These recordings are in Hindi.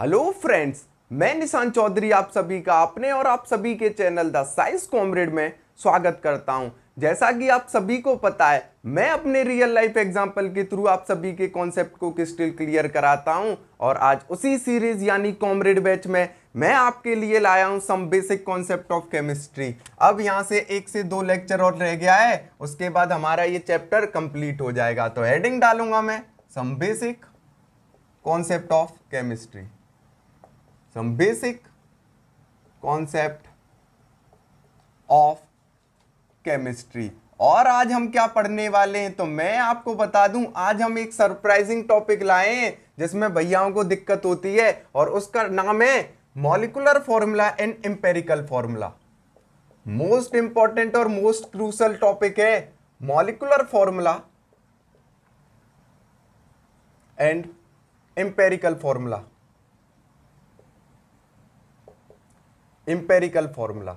हेलो फ्रेंड्स मैं निशान चौधरी आप सभी का अपने और आप सभी के चैनल द साइंस कॉमरेड में स्वागत करता हूं जैसा कि आप सभी को पता है मैं अपने रियल लाइफ एग्जांपल के थ्रू आप सभी के कॉन्सेप्ट को स्टिल क्लियर कराता हूं और आज उसी सीरीज यानी कॉमरेड बैच में मैं आपके लिए लाया हूं some basic concept of chemistry अब यहाँ से एक से दो लेक्चर और रह गया है उसके बाद हमारा ये चैप्टर कंप्लीट हो जाएगा तो हेडिंग डालूंगा मैं some basic concept of chemistry some basic concept of chemistry और आज हम क्या पढ़ने वाले हैं तो मैं आपको बता दूं आज हम एक सरप्राइजिंग टॉपिक लाए हैं जिसमें भैयाओं को दिक्कत होती है और उसका नाम है molecular formula and empirical formula most important और मोस्ट क्रूसल टॉपिक है molecular formula and empirical formula empirical formula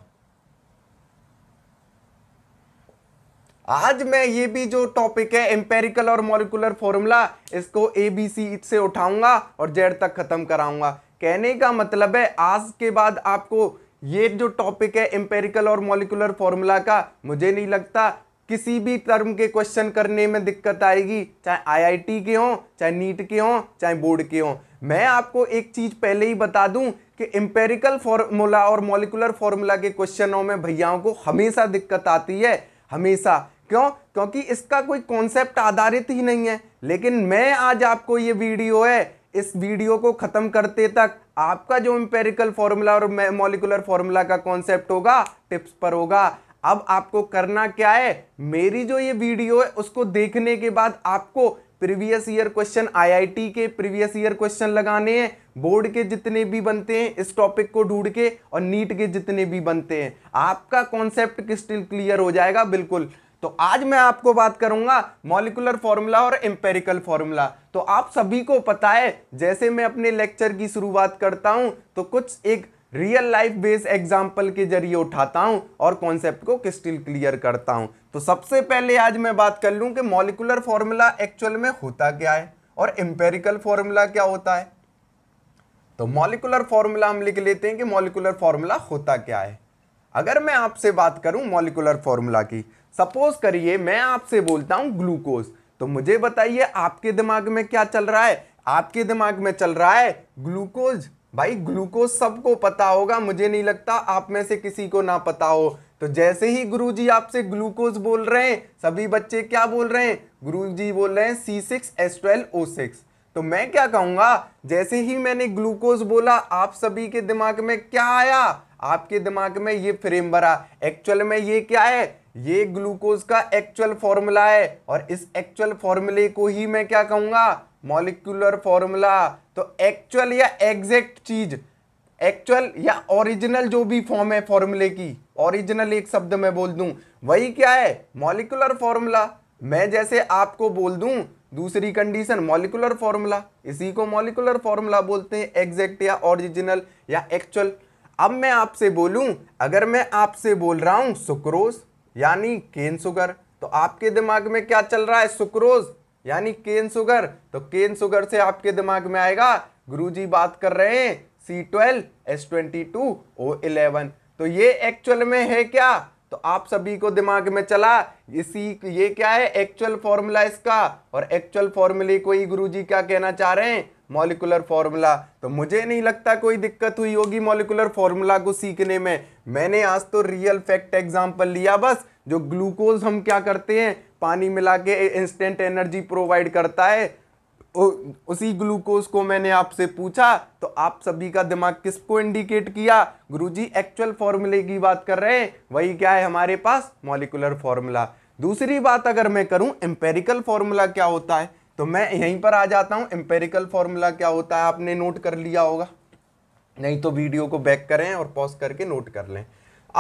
आज मैं ये भी जो टॉपिक है एम्पेरिकल और मॉलिकुलर फॉर्मूला इसको ए बी सी से उठाऊंगा और जेड तक खत्म कराऊंगा कहने का मतलब है आज के बाद आपको ये जो टॉपिक है एम्पेरिकल और मॉलिकुलर फॉर्मूला का मुझे नहीं लगता किसी भी टर्म के क्वेश्चन करने में दिक्कत आएगी चाहे आईआईटी के हों चाहे नीट के हों चाहे बोर्ड के हों मैं आपको एक चीज़ पहले ही बता दूं कि एम्पेरिकल फॉर्मूला और मोलिकुलर फॉर्मूला के क्वेश्चनों में भैयाओं को हमेशा दिक्कत आती है हमेशा क्यों क्योंकि इसका कोई कॉन्सेप्ट आधारित ही नहीं है लेकिन मैं आज आपको ये वीडियो है इस वीडियो को ख़त्म करते तक आपका जो इंपेरिकल फॉर्मूला और मोलिकुलर फॉर्मूला का कॉन्सेप्ट होगा टिप्स पर होगा अब आपको करना क्या है मेरी जो ये वीडियो है उसको देखने के बाद आपको प्रीवियस ईयर क्वेश्चन आईआईटी के प्रीवियस ईयर क्वेश्चन लगाने हैं बोर्ड के जितने भी बनते हैं इस टॉपिक को ढूंढ के और नीट के जितने भी बनते हैं आपका कॉन्सेप्ट स्टिल क्लियर हो जाएगा बिल्कुल तो आज मैं आपको बात करूंगा मॉलिकुलर फॉर्मूला और एम्पेरिकल फॉर्मूला तो आप सभी को पता है जैसे मैं अपने लेक्चर की शुरुआत करता हूं तो कुछ एक रियल लाइफ बेस एग्जाम्पल के जरिए उठाता हूं और कॉन्सेप्ट को क्रिस्टल क्लियर करता हूं तो सबसे पहले आज मैं बात कर लूं कि मॉलिकुलर फॉर्मूला एक्चुअल में होता क्या है और एम्पेरिकल फॉर्मूला क्या होता है तो मॉलिकुलर फॉर्मूला हम लिख लेते हैं कि मॉलिकुलर फॉर्मूला होता क्या है अगर मैं आपसे बात करूं मॉलिकुलर फॉर्मूला की सपोज करिए मैं आपसे बोलता हूं ग्लूकोज तो मुझे बताइए आपके दिमाग में क्या चल रहा है आपके दिमाग में चल रहा है ग्लूकोज भाई ग्लूकोज सबको पता होगा मुझे नहीं लगता आप में से किसी को ना पता हो तो जैसे ही गुरुजी आपसे ग्लूकोज बोल रहे हैं सभी बच्चे क्या बोल रहे हैं गुरुजी बोल रहे हैं C6H12O6 तो मैं क्या कहूंगा जैसे ही मैंने ग्लूकोज बोला आप सभी के दिमाग में क्या आया आपके दिमाग में ये फ्रेम भरा एक्चुअल में ये क्या है ये ग्लूकोज का एक्चुअल फॉर्मूला है और इस एक्चुअल फॉर्मूले को ही मैं क्या कहूंगा मॉलिक्यूलर फॉर्मूला तो एक्चुअल या एग्जैक्ट चीज़ एक्चुअल या ओरिजिनल जो भी फॉर्म है फॉर्मूले की ओरिजिनल एक शब्द में बोल दूं वही क्या है मॉलिकुलर फॉर्मूला मैं जैसे आपको बोल दूं दूसरी कंडीशन मॉलिकुलर फॉर्मूला इसी को मॉलिकुलर फॉर्मूला बोलते हैं एग्जैक्ट या ओरिजिनल या एक्चुअल अब मैं आपसे बोलूं अगर मैं आपसे बोल रहा हूं सुक्रोज यानी केन शुगर तो आपके दिमाग में क्या चल रहा है सुक्रोज यानी केन शुगर तो केन शुगर से आपके दिमाग में आएगा गुरुजी बात कर रहे हैं C twelve S twenty two O eleven तो ये एक्चुअल में है क्या तो आप सभी को दिमाग में चला इसी ये क्या है एक्चुअल फॉर्मूला इसका और एक्चुअल फॉर्मूले को ही गुरुजी क्या कहना चाह रहे हैं मॉलिकुलर फॉर्मूला तो मुझे नहीं लगता कोई दिक्कत हुई होगी मॉलिकुलर फॉर्मूला को सीखने में मैंने आज तो रियल फैक्ट एग्जांपल लिया बस जो ग्लूकोज हम क्या करते हैं पानी मिला के इंस्टेंट एनर्जी प्रोवाइड करता है उसी ग्लूकोज को मैंने आपसे पूछा तो आप सभी का दिमाग किसको इंडिकेट किया गुरुजी एक्चुअल फॉर्मूले की बात कर रहे हैं वही क्या है हमारे पास मॉलिकुलर फॉर्मूला दूसरी बात अगर मैं करूं एम्पेरिकल फॉर्मूला क्या होता है तो मैं यहीं पर आ जाता हूं एम्पेरिकल फॉर्मूला क्या होता है आपने नोट कर लिया होगा नहीं तो वीडियो को बैक करें और पॉज करके नोट कर लें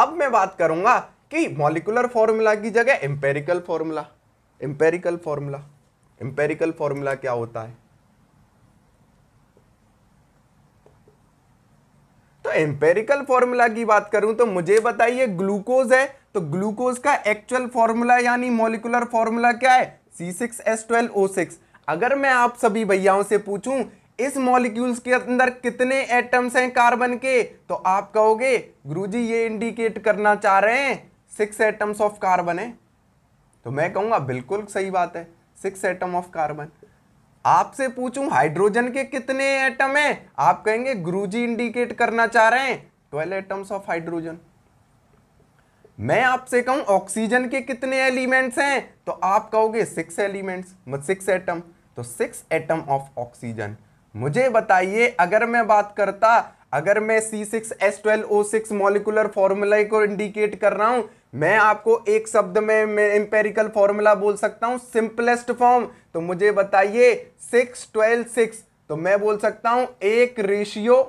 अब मैं बात करूंगा कि मॉलिकुलर फॉर्मूला की जगह empirical formula empirical formula empirical formula क्या होता है तो एम्पेरिकल फॉर्मूला की बात करूं तो मुझे बताइए ग्लूकोज है तो ग्लूकोज का एक्चुअल फॉर्मूला यानी मोलिकुलर फॉर्मूला क्या है C six S twelve O six अगर मैं आप सभी भैयाओं से पूछूं इस मॉलिक्यूल्स के अंदर कितने एटम्स हैं कार्बन के तो आप कहोगे गुरुजी ये इंडिकेट करना चाह रहे हैं सिक्स एटम्स ऑफ कार्बन है तो मैं कहूंगा बिल्कुल सही बात है सिक्स एटम ऑफ कार्बन आपसे पूछूं हाइड्रोजन के कितने एटम हैं आप कहेंगे गुरुजी इंडिकेट करना चाह रहे हैं ट्वेल्व एटम्स ऑफ हाइड्रोजन मैं आपसे कहूं ऑक्सीजन के कितने एलिमेंट्स हैं तो आप कहोगे सिक्स एलिमेंट्स मत सिक्स एटम तो सिक्स एटम ऑफ ऑक्सीजन मुझे बताइए अगर मैं बात करता अगर मैं C six S twelve O six molecular formula को इंडिकेट कर रहा हूं मैं आपको एक शब्द में मैं एम्पेरिकल फॉर्मूला बोल सकता हूं सिंपलेस्ट फॉर्म तो मुझे बताइए सिक्स ट्वेल्व सिक्स तो मैं बोल सकता हूं एक रेशियो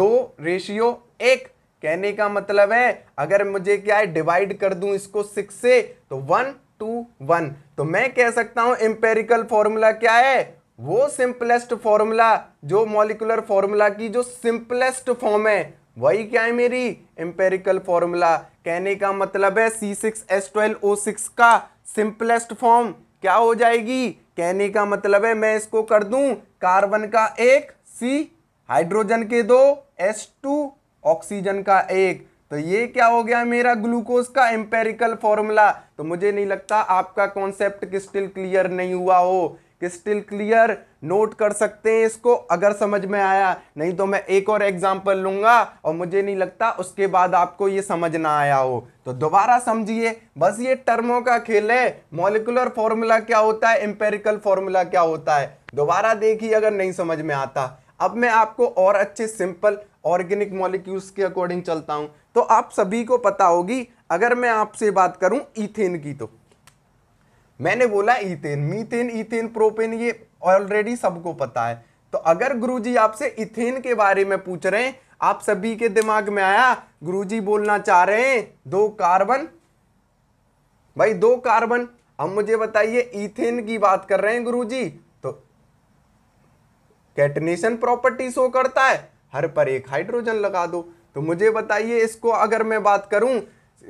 दो रेशियो एक कहने का मतलब है अगर मुझे क्या है डिवाइड कर दूं इसको सिक्स से तो वन टू वन तो मैं कह सकता हूं एम्पेरिकल फॉर्मूला क्या है वो सिंपलेस्ट फॉर्मूला जो मॉलिकुलर फॉर्मूला की जो सिंपलेस्ट फॉर्म है वही क्या है मेरी एम्पेरिकल फॉर्मूला कहने का मतलब है C six S twelve O six का सिंपलेस्ट फॉर्म क्या हो जाएगी कहने का मतलब है मैं इसको कर दूं कार्बन का एक सी हाइड्रोजन के दो एस टू ऑक्सीजन का एक तो ये क्या हो गया मेरा ग्लूकोज का एम्पेरिकल फॉर्मूला तो मुझे नहीं लगता आपका कॉन्सेप्ट क्रिस्टिल क्लियर नहीं हुआ हो क्रिस्टिल क्लियर नोट कर सकते हैं इसको अगर समझ में आया नहीं तो मैं एक और एग्जाम्पल लूंगा और मुझे नहीं लगता उसके बाद आपको ये समझ ना आया हो तो दोबारा समझिए बस ये टर्मों का खेल है मॉलिकुलर फॉर्मूला क्या होता है एम्पेरिकल फॉर्मूला क्या होता है दोबारा देखिए अगर नहीं समझ में आता अब मैं आपको और अच्छे सिंपल ऑर्गेनिक मॉलिक्यूल्स के अकॉर्डिंग चलता हूँ तो आप सभी को पता होगी अगर मैं आपसे बात करूँ इथेन की तो मैंने बोला इथेन मीथेन इथेन प्रोपेन ये ऑलरेडी सबको पता है तो अगर गुरुजी आपसे इथेन के बारे में पूछ रहे हैं आप सभी के दिमाग में आया गुरुजी बोलना चाह रहे हैं दो कार्बन भाई दो कार्बन अब मुझे बताइए इथेन की बात कर रहे हैं गुरुजी तो कैटनेशन प्रॉपर्टी शो करता है हर पर एक हाइड्रोजन लगा दो तो मुझे बताइए इसको अगर मैं बात करूं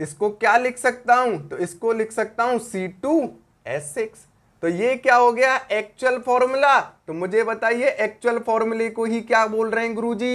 इसको क्या लिख सकता हूं तो इसको लिख सकता हूं सी टू एस सिक्स तो ये क्या हो गया एक्चुअल फॉर्मूला तो मुझे बताइए एक्चुअल फॉर्मूले को ही क्या बोल रहे हैं गुरुजी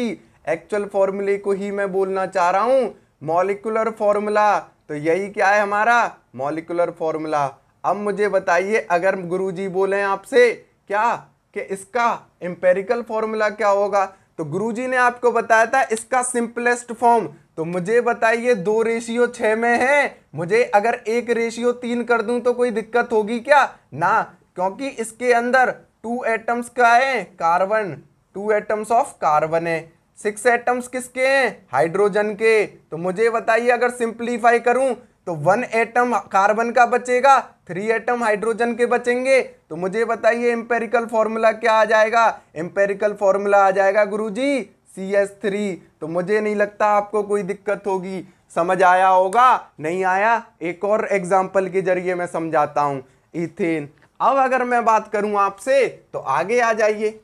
एक्चुअल फॉर्मूले को ही मैं बोलना चाह रहा हूं मॉलिकुलर फॉर्मूला तो यही क्या है हमारा मॉलिकुलर फॉर्मूला अब मुझे बताइए अगर गुरुजी बोले आपसे क्या कि इसका एम्पेरिकल फॉर्मूला क्या होगा तो गुरुजी ने आपको बताया था इसका सिंपलेस्ट फॉर्म तो मुझे बताइए दो रेशियो छ में है मुझे अगर एक रेशियो तीन कर दूं तो कोई दिक्कत होगी क्या ना क्योंकि इसके अंदर टू एटम्स का है carbon two atoms of carbon है सिक्स एटम्स किसके हैं हाइड्रोजन के तो मुझे बताइए अगर सिंप्लीफाई करूं तो वन एटम कार्बन का बचेगा थ्री एटम हाइड्रोजन के बचेंगे तो मुझे बताइए एम्पेरिकल फॉर्मूला क्या आ जाएगा एम्पेरिकल फॉर्मूला आ जाएगा गुरुजी सी एस थ्री तो मुझे नहीं लगता आपको कोई दिक्कत होगी समझ आया होगा नहीं आया एक और एग्जाम्पल के जरिए मैं समझाता हूँ इथेन अब अगर मैं बात करूं आपसे तो आगे आ जाइए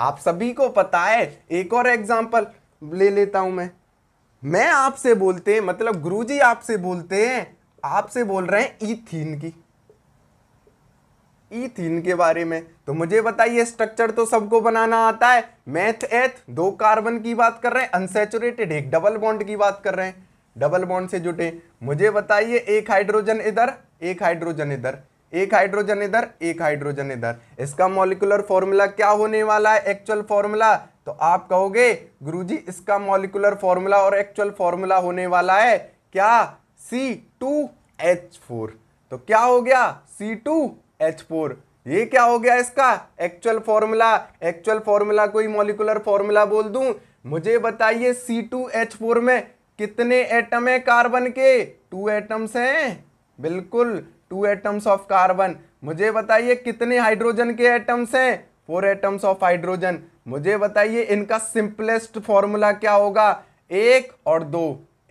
आप सभी को पता है एक और एग्जाम्पल ले लेता हूं मैं मैं आपसे बोलते मतलब गुरुजी आपसे बोलते हैं आपसे बोल रहे हैं इथिन की ईथीन e के बारे में तो मुझे बताइए स्ट्रक्चर तो सबको बनाना आता है मैथ एथ दो कार्बन की बात कर रहे हैं अनसेचुरेटेड एक डबल बॉन्ड की बात कर रहे हैं डबल बॉन्ड से जुटे मुझे बताइए एक हाइड्रोजन इधर एक हाइड्रोजन इधर एक हाइड्रोजन इधर एक हाइड्रोजन इधर इसका मॉलिकुलर फॉर्मूला क्या होने वाला है एक्चुअल फॉर्मूला तो आप कहोगे गुरुजी इसका मॉलिकुलर फॉर्मूला और एक्चुअल फॉर्मूला होने वाला है क्या सी टू एच फोर तो क्या हो गया सी टू एच फोर ये क्या हो गया इसका एक्चुअल फॉर्मूला एक्चुअल फॉर्मूला कोई मॉलिकुलर फॉर्मूला बोल दूं मुझे बताइए सी टू एच फोर में कितने एटम है कार्बन के टू एटम्स हैं बिल्कुल टू एटम्स ऑफ कार्बन मुझे बताइए कितने हाइड्रोजन के एटम्स हैं फोर एटम्स ऑफ हाइड्रोजन मुझे बताइए इनका सिंपलेस्ट फॉर्मूला क्या होगा एक और दो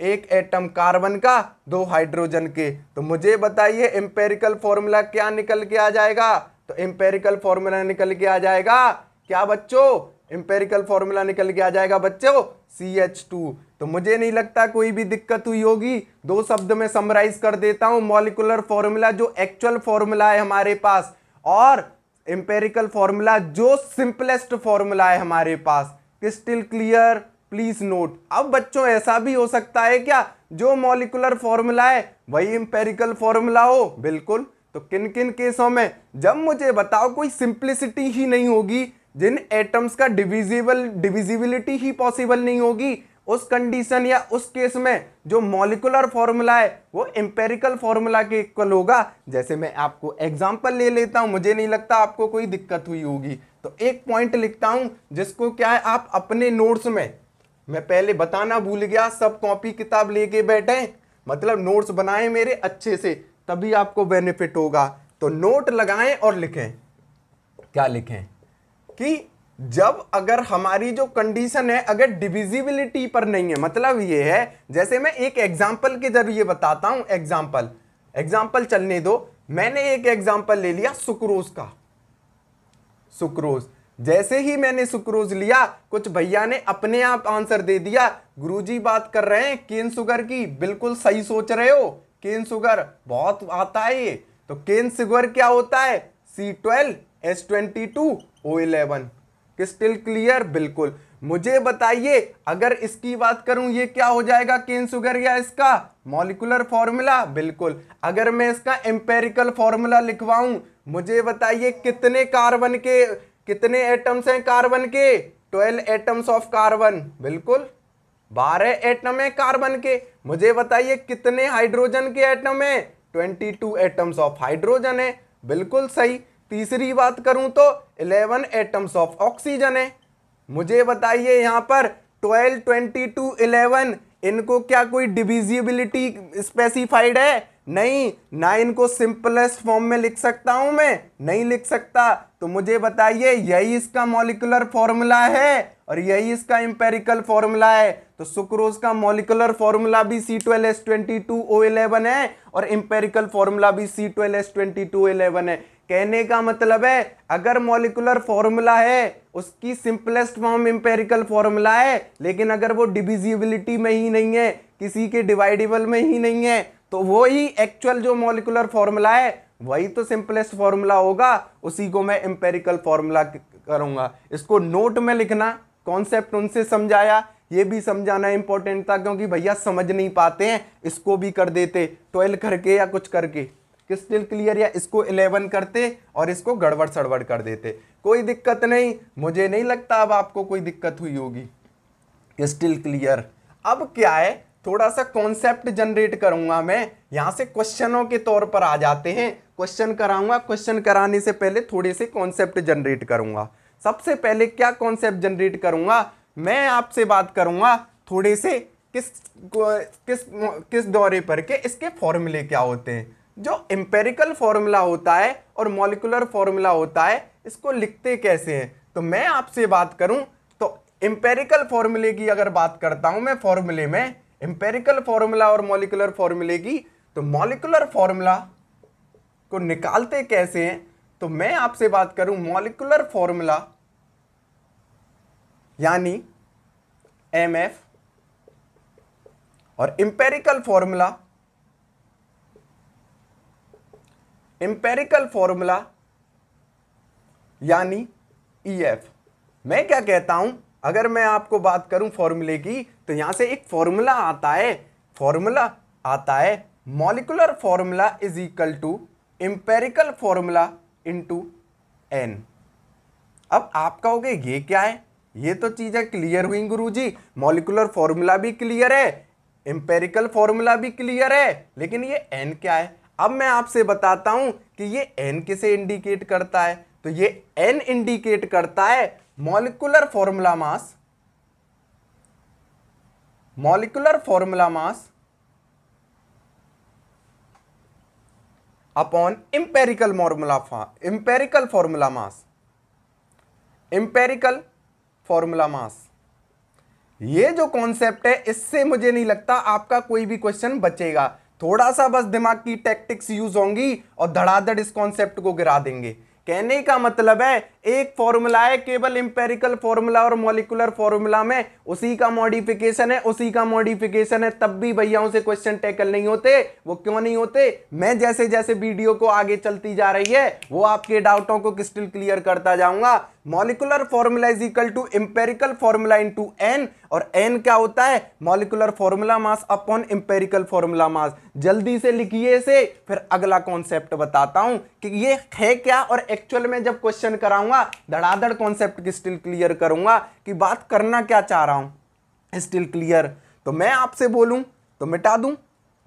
एक एटम कार्बन का दो हाइड्रोजन के तो मुझे बताइए एम्पेरिकल फॉर्मूला क्या निकल के आ जाएगा तो एम्पेरिकल फॉर्मूला निकल के आ जाएगा क्या बच्चों एम्पेरिकल फॉर्मूला निकल के आ जाएगा बच्चों सी एच टू तो मुझे नहीं लगता कोई भी दिक्कत हुई होगी दो शब्द में समराइज कर देता हूँ मॉलिकुलर फॉर्मूला जो एक्चुअल फॉर्मूला है हमारे पास और एम्पेरिकल फॉर्मूला जो सिंपलेस्ट फॉर्मूला है हमारे पास क्रिस्टल क्लियर प्लीज नोट अब बच्चों ऐसा भी हो सकता है क्या जो मॉलिकुलर फॉर्मूला है वही इंपेरिकल फॉर्मूला हो बिल्कुल तो किन किन केसों में जब मुझे बताओ कोई सिंप्लिसिटी ही नहीं होगी जिन एटम्स का डिविजिबल डिविजिबिलिटी ही पॉसिबल नहीं होगी उस कंडीशन या उस केस में जो मॉलिकुलर फॉर्मूला है वो एम्पेरिकल फॉर्मूला के इक्वल होगा जैसे मैं आपको एग्जांपल ले लेता हूं मुझे नहीं लगता आपको कोई दिक्कत हुई होगी तो एक पॉइंट लिखता हूं जिसको क्या है आप अपने नोट्स में मैं पहले बताना भूल गया सब कॉपी किताब लेके बैठे मतलब नोट्स बनाए मेरे अच्छे से तभी आपको बेनिफिट होगा तो नोट लगाएं और लिखें क्या लिखें कि जब अगर हमारी जो कंडीशन है अगर डिविजिबिलिटी पर नहीं है मतलब ये है जैसे मैं एक एग्जाम्पल के जरिए बताता हूं एग्जाम्पल एग्जाम्पल चलने दो मैंने एक एग्जाम्पल ले लिया सुक्रोज का सुक्रोज जैसे ही मैंने सुक्रोज लिया कुछ भैया ने अपने आप आंसर दे दिया गुरुजी बात कर रहे हैं केन सुगर की बिल्कुल सही सोच रहे हो केन सुगर बहुत आता है ये तो केन सुगर क्या होता है C twelve S twenty two O eleven still clear बिल्कुल मुझे बताइए अगर इसकी बात करूं ये क्या हो जाएगा केन सुगर या इसका मॉलिकुलर फॉर्मूला बिल्कुल अगर मैं इसका एम्पेरिकल फॉर्मूला लिखवाऊं मुझे बताइए कितने कार्बन के कितने एटम्स हैं कार्बन के ट्वेल्व एटम्स ऑफ कार्बन बिल्कुल बारह एटम है कार्बन के मुझे बताइए कितने हाइड्रोजन के एटम है twenty two atoms of hydrogen है बिल्कुल सही तीसरी बात करूं तो इलेवन एटम्स ऑफ ऑक्सीजन है मुझे बताइए यहाँ पर ट्वेल्व ट्वेंटी टू इलेवन इनको क्या कोई डिविजिबिलिटी स्पेसिफाइड है नहीं नाइन को सिंपलेस्ट फॉर्म में लिख सकता हूं मैं नहीं लिख सकता तो मुझे बताइए यही इसका मॉलिकुलर फॉर्मूला है और यही इसका इंपेरिकल फॉर्मूला है तो सुक्रोज का मॉलिकुलर फॉर्मूला भी C twelve S twenty two O eleven है और इंपेरिकल फॉर्मूला भी C twelve S twenty two eleven है कहने का मतलब है अगर मॉलिकुलर फॉर्मूला है उसकी सिंपलेस्ट फॉर्म इंपेरिकल फॉर्मूला है लेकिन अगर वो डिविजिबिलिटी में ही नहीं है किसी के डिवाइडेबल में ही नहीं है तो वही एक्चुअल जो मॉलिकुलर फॉर्मूला है वही तो सिंपलेस्ट फॉर्मूला होगा उसी को मैं एम्पेरिकल फॉर्मूला करूंगा इसको नोट में लिखना कॉन्सेप्ट उनसे समझाया ये भी समझाना इंपॉर्टेंट था क्योंकि भैया समझ नहीं पाते हैं इसको भी कर देते ट्वेल्व करके या कुछ करके क्रिस्टल क्लियर या इसको इलेवन करते और इसको गड़बड़ सड़बड़ कर देते कोई दिक्कत नहीं मुझे नहीं लगता अब आपको कोई दिक्कत हुई होगी क्रिस्टल क्लियर अब क्या है थोड़ा सा कॉन्सेप्ट जनरेट करूंगा मैं यहाँ से क्वेश्चनों के तौर पर आ जाते हैं क्वेश्चन कराऊंगा क्वेश्चन कराने से पहले थोड़े से कॉन्सेप्ट जनरेट करूंगा सबसे पहले क्या कॉन्सेप्ट जनरेट करूंगा मैं आपसे बात करूंगा थोड़े से किस किस किस दौरे पर के इसके फॉर्मूले क्या होते हैं जो एम्पेरिकल फॉर्मूला होता है और मॉलिकुलर फॉर्मूला होता है इसको लिखते कैसे हैं तो मैं आपसे बात करूं तो एम्पेरिकल फॉर्मूले की अगर बात करता हूं मैं फॉर्मूले में एम्पेरिकल फॉर्मूला और मॉलिकुलर फॉर्मूले की तो मॉलिकुलर फॉर्मूला को निकालते कैसे हैं तो मैं आपसे बात करूं मॉलिकुलर फॉर्मूला यानी एम एफ और इंपेरिकल फॉर्मूला इंपेरिकल फॉर्मूला यानी ई e एफ मैं क्या कहता हूं अगर मैं आपको बात करूं फॉर्मूले की तो यहां से एक फॉर्मूला आता है फॉर्मूला आता है molecular formula is equal to empirical formula to N अब आप कहोगे ये क्या है ये तो चीज़ें क्लियर हुई गुरुजी मॉलिकुलर फॉर्मूला भी क्लियर है इंपेरिकल फॉर्मूला भी क्लियर है लेकिन ये एन क्या है अब मैं आपसे बताता हूं कि ये एन किसे इंडिकेट करता है तो ये एन इंडिकेट करता है molecular formula mass molecular formula mass upon empirical formula empirical formula mass empirical formula mass ये जो कॉन्सेप्ट है इससे मुझे नहीं लगता आपका कोई भी क्वेश्चन बचेगा थोड़ा सा बस दिमाग की टैक्टिक्स यूज होंगी और धड़ाधड़ इस कॉन्सेप्ट को गिरा देंगे कहने का मतलब है एक फॉर्मूला है केवल इंपेरिकल फॉर्मूला और मॉलिकुलर फॉर्मूला में उसी का मॉडिफिकेशन है उसी का मॉडिफिकेशन है तब भी भैयाओं से क्वेश्चन टैकल नहीं होते वो क्यों नहीं होते मैं जैसे जैसे वीडियो को आगे चलती जा रही है वो आपके डाउटों को क्रिस्टल क्लियर करता जाऊंगा molecular formula is equal to empirical formula into N और एन क्या होता है molecular formula mass upon empirical formula mass जल्दी से लिखिए इसे फिर अगला कॉन्सेप्ट बताता हूं कि ये है क्या और एक्चुअल में जब क्वेश्चन कराऊंगा धड़ाधड़ कॉन्सेप्ट की स्टिल क्लियर करूंगा कि बात करना क्या चाह रहा हूं स्टिल क्लियर तो मैं आपसे बोलूं तो मिटा दूं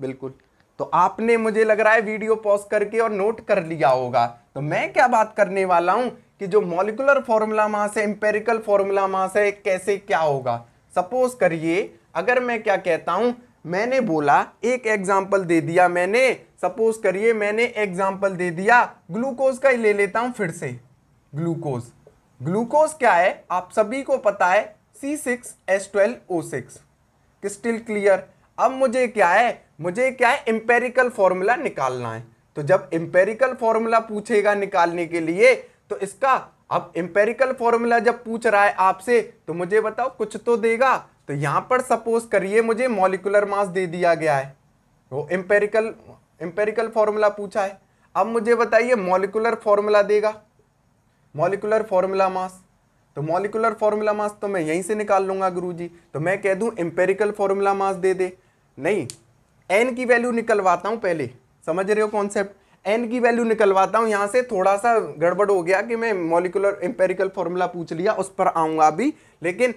बिल्कुल तो आपने मुझे लग रहा है वीडियो पॉज करके और नोट कर लिया होगा तो मैं क्या बात करने वाला हूं कि जो मॉलिकुलर फॉर्मूला मास है एम्पेरिकल फॉर्मूला मास है कैसे क्या होगा सपोज करिए अगर मैं क्या कहता हूं मैंने बोला एक एग्जाम्पल दे दिया मैंने सपोज करिए मैंने एग्जाम्पल दे दिया ग्लूकोज का ही ले लेता हूं फिर से ग्लूकोज ग्लूकोज क्या है आप सभी को पता है C six S twelve O six crystal clear अब मुझे क्या है मुझे क्या है एम्पेरिकल फॉर्मूला निकालना है तो जब एम्पेरिकल फॉर्मूला पूछेगा निकालने के लिए तो इसका अब इंपेरिकल फॉर्मूला जब पूछ रहा है आपसे तो मुझे बताओ कुछ तो देगा तो यहां पर सपोज करिए मुझे मॉलिकुलर मास दे दिया गया है वो इंपेरिकल इंपेरिकल फॉर्मूला पूछा है अब मुझे बताइए मॉलिकुलर फॉर्मूला देगा मॉलिकुलर फॉर्मूला मास तो मॉलिकुलर फॉर्मूला मास तो मैं यहीं से निकाल लूंगा गुरुजी तो मैं कह दूं इंपेरिकल फॉर्मूला मास दे दे नहीं एन की वैल्यू निकलवाता हूं पहले समझ रहे हो कॉन्सेप्ट एन की वैल्यू निकलवाता हूँ यहाँ से थोड़ा सा गड़बड़ हो गया कि मैं मोलिकुलर एम्पेरिकल फॉर्मूला पूछ लिया उस पर आऊँगा अभी लेकिन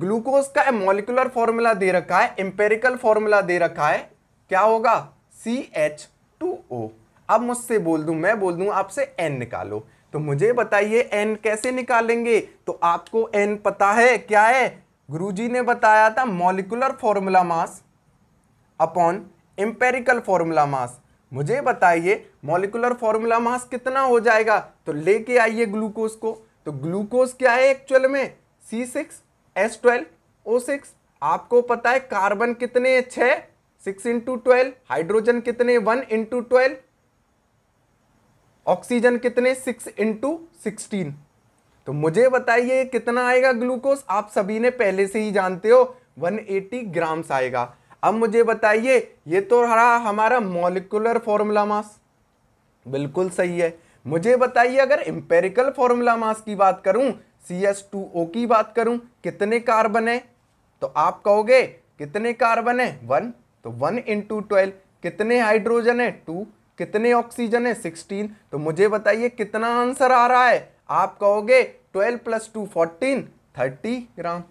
ग्लूकोज का मोलिकुलर फॉर्मूला दे रखा है एम्पेरिकल फॉर्मूला दे रखा है क्या होगा सी एच टू ओ अब मुझसे बोल दूँ मैं बोल दूँ आपसे एन निकालो तो मुझे बताइए एन कैसे निकालेंगे तो आपको एन पता है क्या है गुरुजी ने बताया था molecular formula mass upon empirical formula mass मुझे बताइए मॉलिकुलर फॉर्मूला मास कितना हो जाएगा तो लेके आइए ग्लूकोज को तो ग्लूकोज क्या है एक्चुअल में C six S twelve O six आपको पता है कार्बन कितने छः सिक्स इंटू ट्वेल्व हाइड्रोजन कितने वन इंटू ट्वेल्व ऑक्सीजन कितने सिक्स इंटू सिक्सटीन तो मुझे बताइए कितना आएगा ग्लूकोज आप सभी ने पहले से ही जानते हो 180 ग्राम्स आएगा अब मुझे बताइए ये तो रहा हमारा मॉलिकुलर फॉर्मूला मास बिल्कुल सही है मुझे बताइए अगर एम्पेरिकल फॉर्मूला मास की बात करूं सी एस टू ओ की बात करूं कितने कार्बन है तो आप कहोगे कितने कार्बन है वन तो वन इंटू ट्वेल्व कितने हाइड्रोजन है टू कितने ऑक्सीजन है सिक्सटीन तो मुझे बताइए कितना आंसर आ रहा है आप कहोगे twelve plus two fourteen thirty gram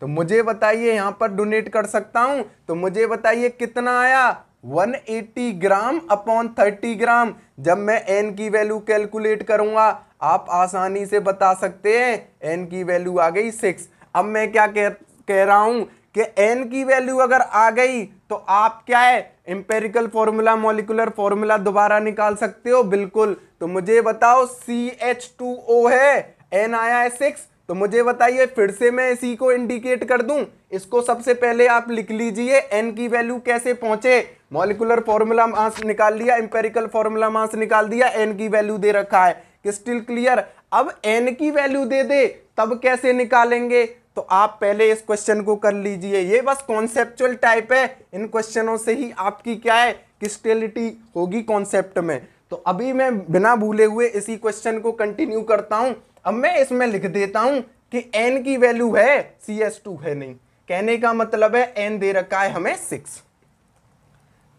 तो मुझे बताइए यहां पर डोनेट कर सकता हूं तो मुझे बताइए कितना आया 180 ग्राम अपॉन 30 ग्राम जब मैं एन की वैल्यू कैलकुलेट करूंगा आप आसानी से बता सकते हैं एन की वैल्यू आ गई सिक्स अब मैं क्या कह कह रहा हूं कि एन की वैल्यू अगर आ गई तो आप क्या है एम्पेरिकल फॉर्मूला मोलिकुलर फॉर्मूला दोबारा निकाल सकते हो बिल्कुल तो मुझे बताओ सी एच टू ओ है एन आया है सिक्स तो मुझे बताइए फिर से मैं इसी को इंडिकेट कर दूं इसको सबसे पहले आप लिख लीजिए एन की वैल्यू कैसे पहुंचे मॉलिकुलर फॉर्मूला मास निकाल लिया एम्पेरिकल फॉर्मूला मास निकाल दिया एन की वैल्यू दे रखा है कि स्टिल क्लियर अब एन की वैल्यू दे दे तब कैसे निकालेंगे तो आप पहले इस क्वेश्चन को कर लीजिए ये बस कॉन्सेप्चुअल टाइप है इन क्वेश्चनों से ही आपकी क्या है क्रिस्टेलिटी होगी कॉन्सेप्ट में तो अभी मैं बिना भूले हुए इसी क्वेश्चन को कंटिन्यू करता हूँ अब मैं इसमें लिख देता हूं कि एन की वैल्यू है सी एस टू है नहीं कहने का मतलब है एन दे रखा है हमें सिक्स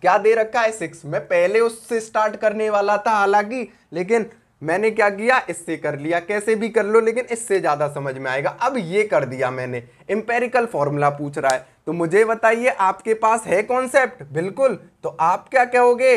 क्या दे रखा है सिक्स मैं पहले उससे स्टार्ट करने वाला था हालांकि लेकिन मैंने क्या किया इससे कर लिया कैसे भी कर लो लेकिन इससे ज़्यादा समझ में आएगा अब ये कर दिया मैंने इंपेरिकल फॉर्मूला पूछ रहा है तो मुझे बताइए आपके पास है कॉन्सेप्ट बिल्कुल तो आप क्या कहोगे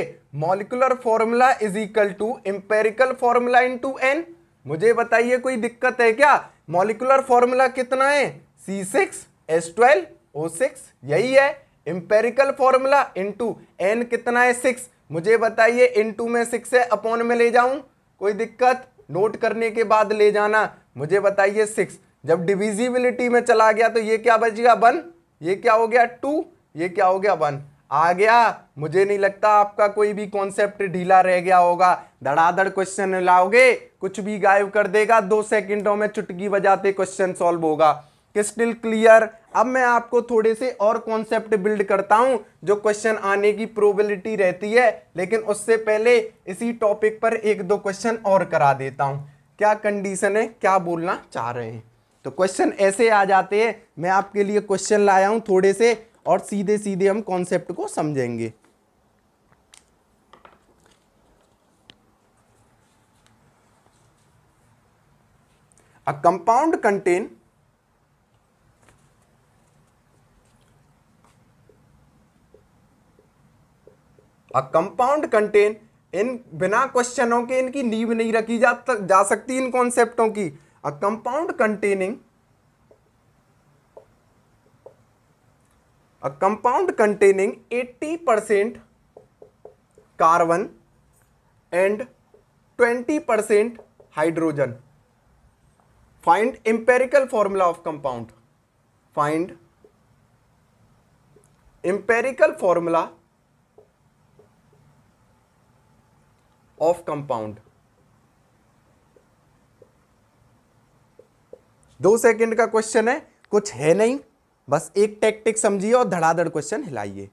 molecular formula is equal to empirical formula into N मुझे बताइए कोई दिक्कत है क्या मॉलिकुलर फॉर्मूला कितना है C six S twelve O six यही है एम्पेरिकल फॉर्मूला इंटू एन कितना है सिक्स मुझे बताइए इंटू में सिक्स है अपॉन में ले जाऊं कोई दिक्कत नोट करने के बाद ले जाना मुझे बताइए सिक्स जब डिविजिबिलिटी में चला गया तो ये क्या बच गया वन ये क्या हो गया टू ये क्या हो गया वन आ गया मुझे नहीं लगता आपका कोई भी कॉन्सेप्ट ढीला रह गया होगा धड़ाधड़ क्वेश्चन लाओगे कुछ भी गायब कर देगा दो सेकंडों में चुटकी बजाते क्वेश्चन सॉल्व होगा क्रिस्टल क्लियर अब मैं आपको थोड़े से और कॉन्सेप्ट बिल्ड करता हूं जो क्वेश्चन आने की प्रोबेबिलिटी रहती है लेकिन उससे पहले इसी टॉपिक पर एक दो क्वेश्चन और करा देता हूं क्या कंडीशन है क्या बोलना चाह रहे हैं तो क्वेश्चन ऐसे आ जाते हैं मैं आपके लिए क्वेश्चन लाया हूं थोड़े से और सीधे सीधे हम कॉन्सेप्ट को समझेंगे a compound contain a compound containing बिना क्वेश्चनों के इनकी नींव नहीं रखी जा, जा सकती इन कॉन्सेप्टों की a compound containing a compound containing 80% carbon and 20% hydrogen find empirical formula of compound find empirical formula of compound दो सेकंड का क्वेश्चन है कुछ है नहीं बस एक टैक्टिक समझिए और धड़ाधड़ क्वेश्चन हिलाइए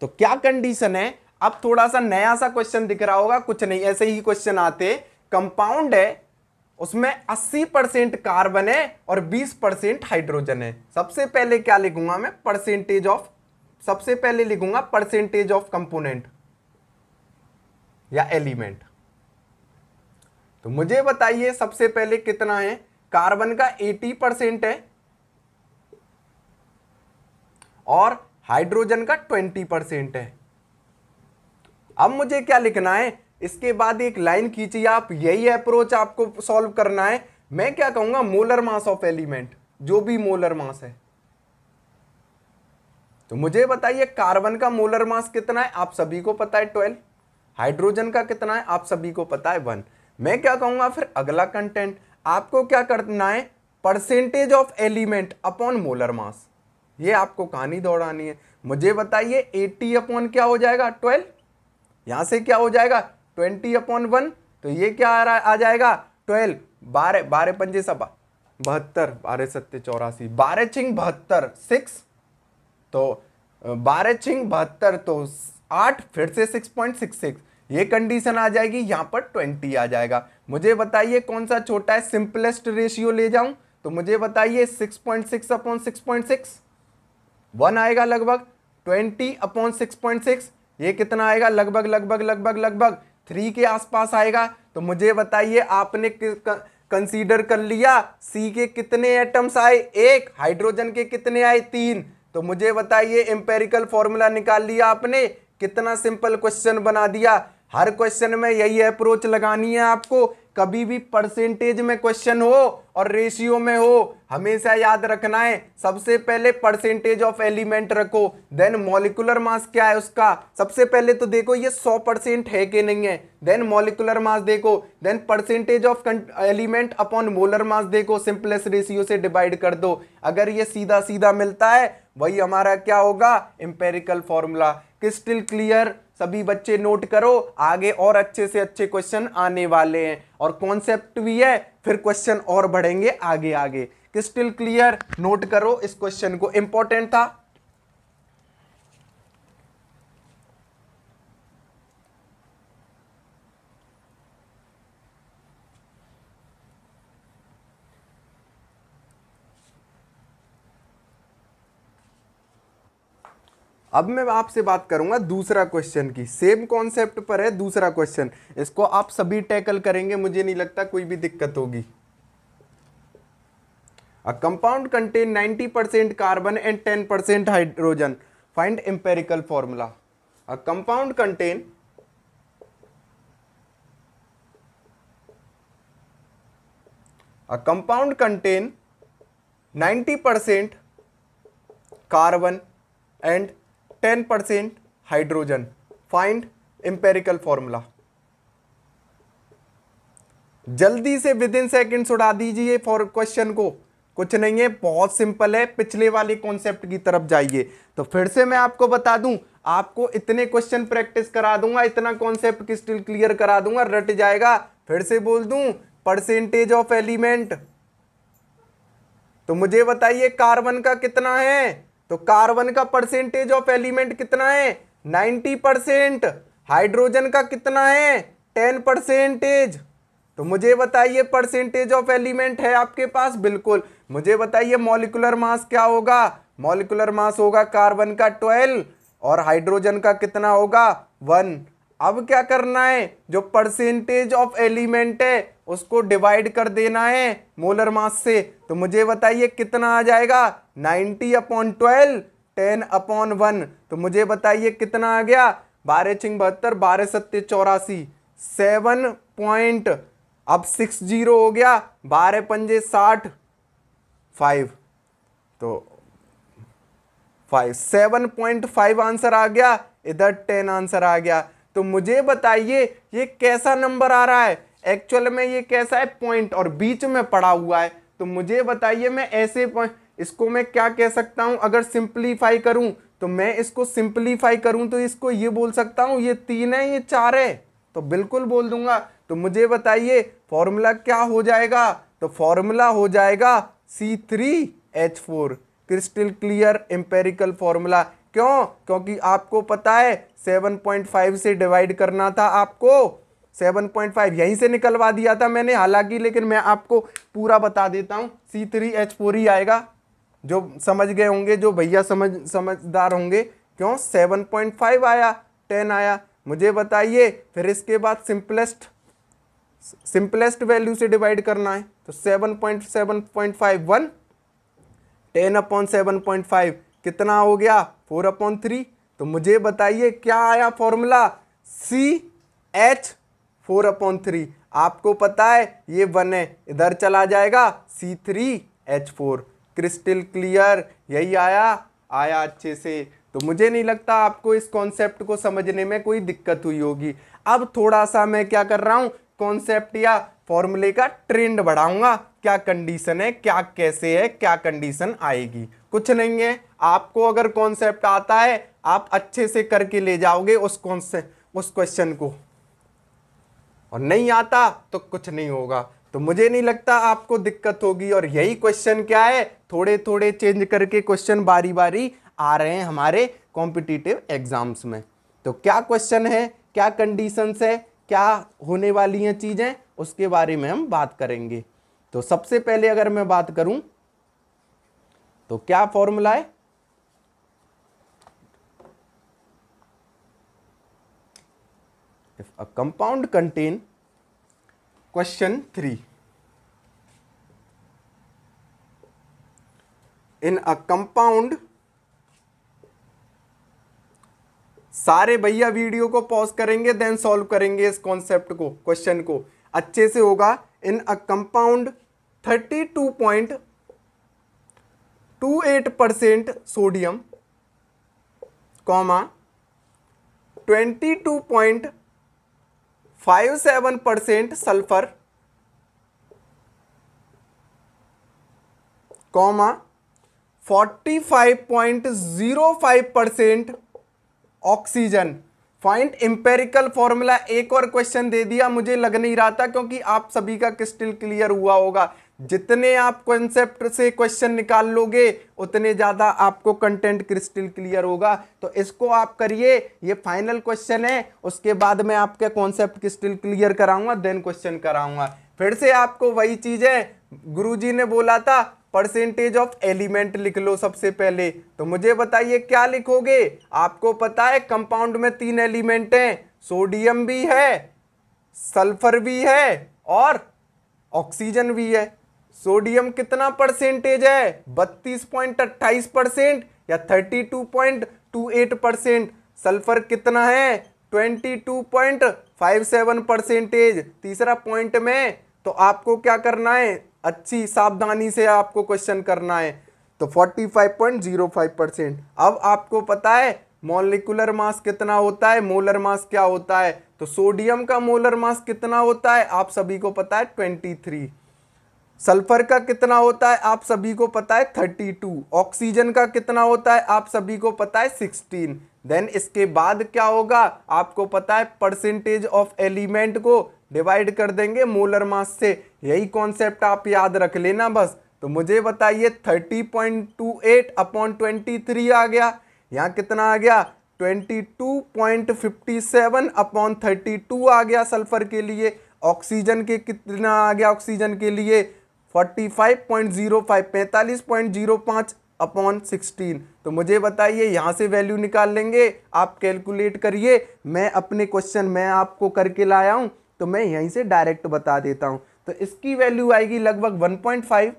तो क्या कंडीशन है अब थोड़ा सा नया सा क्वेश्चन दिख रहा होगा कुछ नहीं ऐसे ही क्वेश्चन आते कंपाउंड है उसमें 80 परसेंट कार्बन है और 20 परसेंट हाइड्रोजन है सबसे पहले क्या लिखूंगा मैं परसेंटेज ऑफ सबसे पहले लिखूंगा परसेंटेज ऑफ कंपोनेंट या एलिमेंट तो मुझे बताइए सबसे पहले कितना है कार्बन का 80 परसेंट है और हाइड्रोजन का ट्वेंटी परसेंट है अब मुझे क्या लिखना है इसके बाद एक लाइन खींची आप यही अप्रोच आपको सॉल्व करना है मैं क्या कहूंगा मोलर मास ऑफ एलिमेंट जो भी मोलर मास है तो मुझे बताइए कार्बन का मोलर मास कितना है आप सभी को पता है ट्वेल्व हाइड्रोजन का कितना है आप सभी को पता है वन मैं क्या कहूंगा फिर अगला कंटेंट आपको क्या करना है percentage of element upon molar mass ये आपको कहानी दौड़ानी है मुझे बताइए एटी अपॉन क्या हो जाएगा ट्वेल्व यहां से क्या हो जाएगा ट्वेंटी अपॉन वन तो ये क्या आ रहा आ जाएगा ट्वेल्व बारह बारह पंजे सभा बहत्तर बारह सत्य चौरासी बारह छिंग बहत्तर सिक्स तो बारह छिंग बहत्तर तो आठ फिर से सिक्स पॉइंट सिक्स सिक्स ये कंडीशन आ जाएगी यहाँ पर ट्वेंटी आ जाएगा मुझे बताइए कौन सा छोटा है सिंपलेस्ट रेशियो ले जाऊं तो मुझे बताइए six point six upon six point six one आएगा लगभग twenty upon six point six ये कितना आएगा लगभग लगभग लगभग लगभग थ्री के आसपास आएगा तो मुझे बताइए आपने कंसीडर कर लिया सी के कितने एटम्स आए एक हाइड्रोजन के कितने आए तीन तो मुझे बताइए एम्पेरिकल फॉर्मूला निकाल लिया आपने कितना सिंपल क्वेश्चन बना दिया हर क्वेश्चन में यही अप्रोच लगानी है आपको कभी भी परसेंटेज में क्वेश्चन हो और रेशियो में हो हमेशा याद रखना है सबसे पहले परसेंटेज ऑफ एलिमेंट रखो देन मॉलिकुलर मास क्या है उसका सबसे पहले तो देखो ये 100 परसेंट है कि नहीं है देन मॉलिकुलर मास देखो then percentage of element upon molar mass देखो सिंपलेस रेशियो से डिवाइड कर दो अगर ये सीधा सीधा मिलता है वही हमारा क्या होगा एम्पेरिकल फॉर्मूला क्रिस्टल क्लियर सभी बच्चे नोट करो आगे और अच्छे से अच्छे क्वेश्चन आने वाले हैं और कॉन्सेप्ट भी है फिर क्वेश्चन और बढ़ेंगे आगे आगे स्टिल क्लियर नोट करो इस क्वेश्चन को इंपॉर्टेंट था अब मैं आपसे बात करूंगा दूसरा क्वेश्चन की सेम कॉन्सेप्ट पर है दूसरा क्वेश्चन इसको आप सभी टैकल करेंगे मुझे नहीं लगता कोई भी दिक्कत होगी a compound contain 90 percent carbon and 10 percent hydrogen find empirical formula a compound contain a compound contain 90 percent carbon and ten percent hydrogen find empirical formula जल्दी से विद इन सेकेंड्स उड़ा दीजिए फॉर क्वेश्चन को कुछ नहीं है बहुत सिंपल है पिछले वाले कॉन्सेप्ट की तरफ जाइए तो फिर से मैं आपको बता दूं आपको इतने क्वेश्चन प्रैक्टिस करा दूंगा इतना कॉन्सेप्ट की स्टिल क्लियर करा दूंगा रट जाएगा फिर से बोल दूं परसेंटेज ऑफ एलिमेंट तो मुझे बताइए कार्बन का कितना है तो कार्बन का परसेंटेज ऑफ एलिमेंट कितना है 90 परसेंट हाइड्रोजन का कितना है 10 परसेंटेज तो मुझे बताइए परसेंटेज ऑफ एलिमेंट है आपके पास बिल्कुल मुझे बताइए मॉलिकुलर मास क्या होगा मॉलिकुलर मास होगा कार्बन का 12 और हाइड्रोजन का कितना होगा 1 अब क्या करना है जो परसेंटेज ऑफ एलिमेंट है उसको डिवाइड कर देना है मोलर मास से तो मुझे बताइए कितना आ जाएगा 90 upon twelve ten upon one तो मुझे बताइए कितना आ गया बारह छिंग बहत्तर बारह सत्य चौरासी सेवन पॉइंट अब सिक्स जीरो हो गया बारह पंजे साठ फाइव तो five seven point five answer आ गया इधर टेन आंसर आ गया तो मुझे बताइए ये कैसा नंबर आ रहा है एक्चुअल में ये कैसा है पॉइंट और बीच में पड़ा हुआ है तो मुझे बताइए मैं ऐसे इसको मैं क्या कह सकता हूँ अगर सिंप्लीफाई करूँ तो मैं इसको सिंप्लीफाई करूँ तो इसको ये बोल सकता हूँ ये तीन है ये चार है तो बिल्कुल बोल दूंगा तो मुझे बताइए फॉर्मूला क्या हो जाएगा तो फॉर्मूला हो जाएगा C three H four crystal clear empirical formula क्यों क्योंकि आपको पता है सेवन पॉइंट फाइव से डिवाइड करना था आपको सेवन पॉइंट फाइव यहीं से निकलवा दिया था मैंने हालांकि लेकिन मैं आपको पूरा बता देता हूँ सी थ्री एच फोर ही आएगा जो समझ गए होंगे जो भैया समझ समझदार होंगे क्यों सेवन पॉइंट फाइव आया टेन आया मुझे बताइए फिर इसके बाद सिंपलेस्ट सिंपलेस्ट वैल्यू से डिवाइड करना है तो seven point seven point five one ten upon seven point five कितना हो गया फोर अपॉन थ्री तो मुझे बताइए क्या आया formula C H four upon three आपको पता है ये वन है इधर चला जाएगा C three H four crystal clear यही आया आया अच्छे से तो मुझे नहीं लगता आपको इस कॉन्सेप्ट को समझने में कोई दिक्कत हुई होगी अब थोड़ा सा मैं क्या कर रहा हूँ कॉन्सेप्ट या फॉर्मूले का ट्रेंड बढ़ाऊंगा क्या कंडीशन है क्या कैसे है क्या कंडीशन आएगी कुछ नहीं है आपको अगर कॉन्सेप्ट आता है आप अच्छे से करके ले जाओगे उस कॉन्से उस क्वेश्चन को और नहीं आता तो कुछ नहीं होगा तो मुझे नहीं लगता आपको दिक्कत होगी और यही क्वेश्चन क्या है थोड़े थोड़े चेंज करके क्वेश्चन बारी बारी आ रहे हैं हमारे कॉम्पिटिटिव एग्जाम्स में तो क्या क्वेश्चन है क्या कंडीशंस है क्या होने वाली हैं चीज़ें उसके बारे में हम बात करेंगे तो सबसे पहले अगर मैं बात करूं तो क्या फॉर्मूला है if a compound contain question 3 in a compound सारे भैया वीडियो को पॉज करेंगे देन सॉल्व करेंगे इस कॉन्सेप्ट को क्वेश्चन को अच्छे से होगा in a compound thirty two point two eight percent sodium comma twenty two point five seven percent sulphur comma forty five point zero five percent oxygen find empirical formula एक और क्वेश्चन दे दिया मुझे लग नहीं रहा था क्योंकि आप सभी का क्रिस्टल क्लियर हुआ होगा जितने आप कॉन्सेप्ट से क्वेश्चन निकाल लोगे उतने ज़्यादा आपको कंटेंट क्रिस्टल क्लियर होगा तो इसको आप करिए ये फाइनल क्वेश्चन है उसके बाद मैं आपके कॉन्सेप्ट क्रिस्टल क्लियर कराऊंगा देन क्वेश्चन कराऊंगा फिर से आपको वही चीज़ है गुरुजी ने बोला था परसेंटेज ऑफ एलिमेंट लिख लो सबसे पहले तो मुझे बताइए क्या लिखोगे आपको पता है कंपाउंड में तीन एलिमेंट हैं सोडियम भी है सल्फर भी है और ऑक्सीजन भी है सोडियम कितना परसेंटेज है बत्तीस पॉइंट अट्ठाईस परसेंट या thirty two point two eight percent sulphur कितना है twenty two point five seven percentage तीसरा पॉइंट में तो आपको क्या करना है अच्छी सावधानी से आपको क्वेश्चन करना है तो forty five point zero five percent अब आपको पता है मोलिकुलर मास कितना होता है मोलर मास क्या होता है तो सोडियम का मोलर मास कितना होता है आप सभी को पता है ट्वेंटी थ्री सल्फर का कितना होता है आप सभी को पता है थर्टी टू ऑक्सीजन का कितना होता है आप सभी को पता है सिक्सटीन देन इसके बाद क्या होगा आपको पता है परसेंटेज ऑफ एलिमेंट को डिवाइड कर देंगे मोलर मास से यही कॉन्सेप्ट आप याद रख लेना बस तो मुझे बताइए thirty point two eight upon twenty three आ गया यहाँ कितना आ गया twenty two point fifty seven upon thirty two आ गया सल्फर के लिए ऑक्सीजन के कितना आ गया ऑक्सीजन के लिए forty five point zero five पैंतालीस पॉइंट जीरो अपॉन सिक्सटीन तो मुझे बताइए यहाँ से वैल्यू निकाल लेंगे आप कैलकुलेट करिए मैं अपने क्वेश्चन मैं आपको करके लाया हूँ तो मैं यहीं से डायरेक्ट बता देता हूँ तो इसकी वैल्यू आएगी लगभग वन पॉइंट फाइव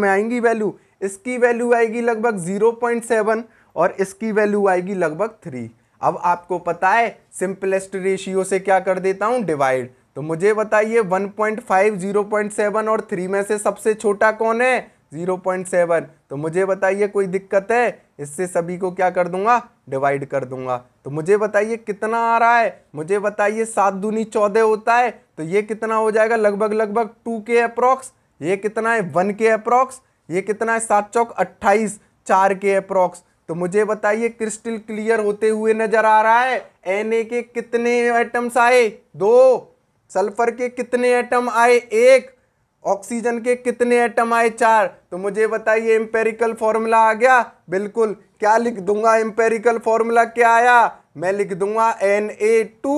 में आएंगी वैल्यू इसकी वैल्यू आएगी लगभग ज़ीरो पॉइंट सेवन और इसकी वैल्यू आएगी लगभग थ्री अब आपको पता है सिंपलेस्ट रेशियो से क्या कर देता हूँ डिवाइड तो मुझे बताइए 1.5, 0.7 और 3 में से सबसे छोटा कौन है 0.7 तो मुझे बताइए कोई दिक्कत है इससे सभी को क्या कर दूंगा डिवाइड कर दूंगा तो मुझे बताइए कितना आ रहा है मुझे बताइए सात दूनी चौदह होता है तो ये कितना हो जाएगा लगभग लगभग टू के अप्रोक्स ये कितना है वन के अप्रोक्स ये कितना है सात चौक अट्ठाईस चार के अप्रोक्स तो मुझे बताइए क्रिस्टल क्लियर होते हुए नजर आ रहा है एन के कितने आइटम्स आए दो सल्फर के कितने एटम आए एक ऑक्सीजन के कितने एटम आए चार तो मुझे बताइए एम्पेरिकल फॉर्मूला आ गया बिल्कुल क्या लिख दूंगा एम्पेरिकल फॉर्मूला क्या आया मैं लिख दूंगा एन ए टू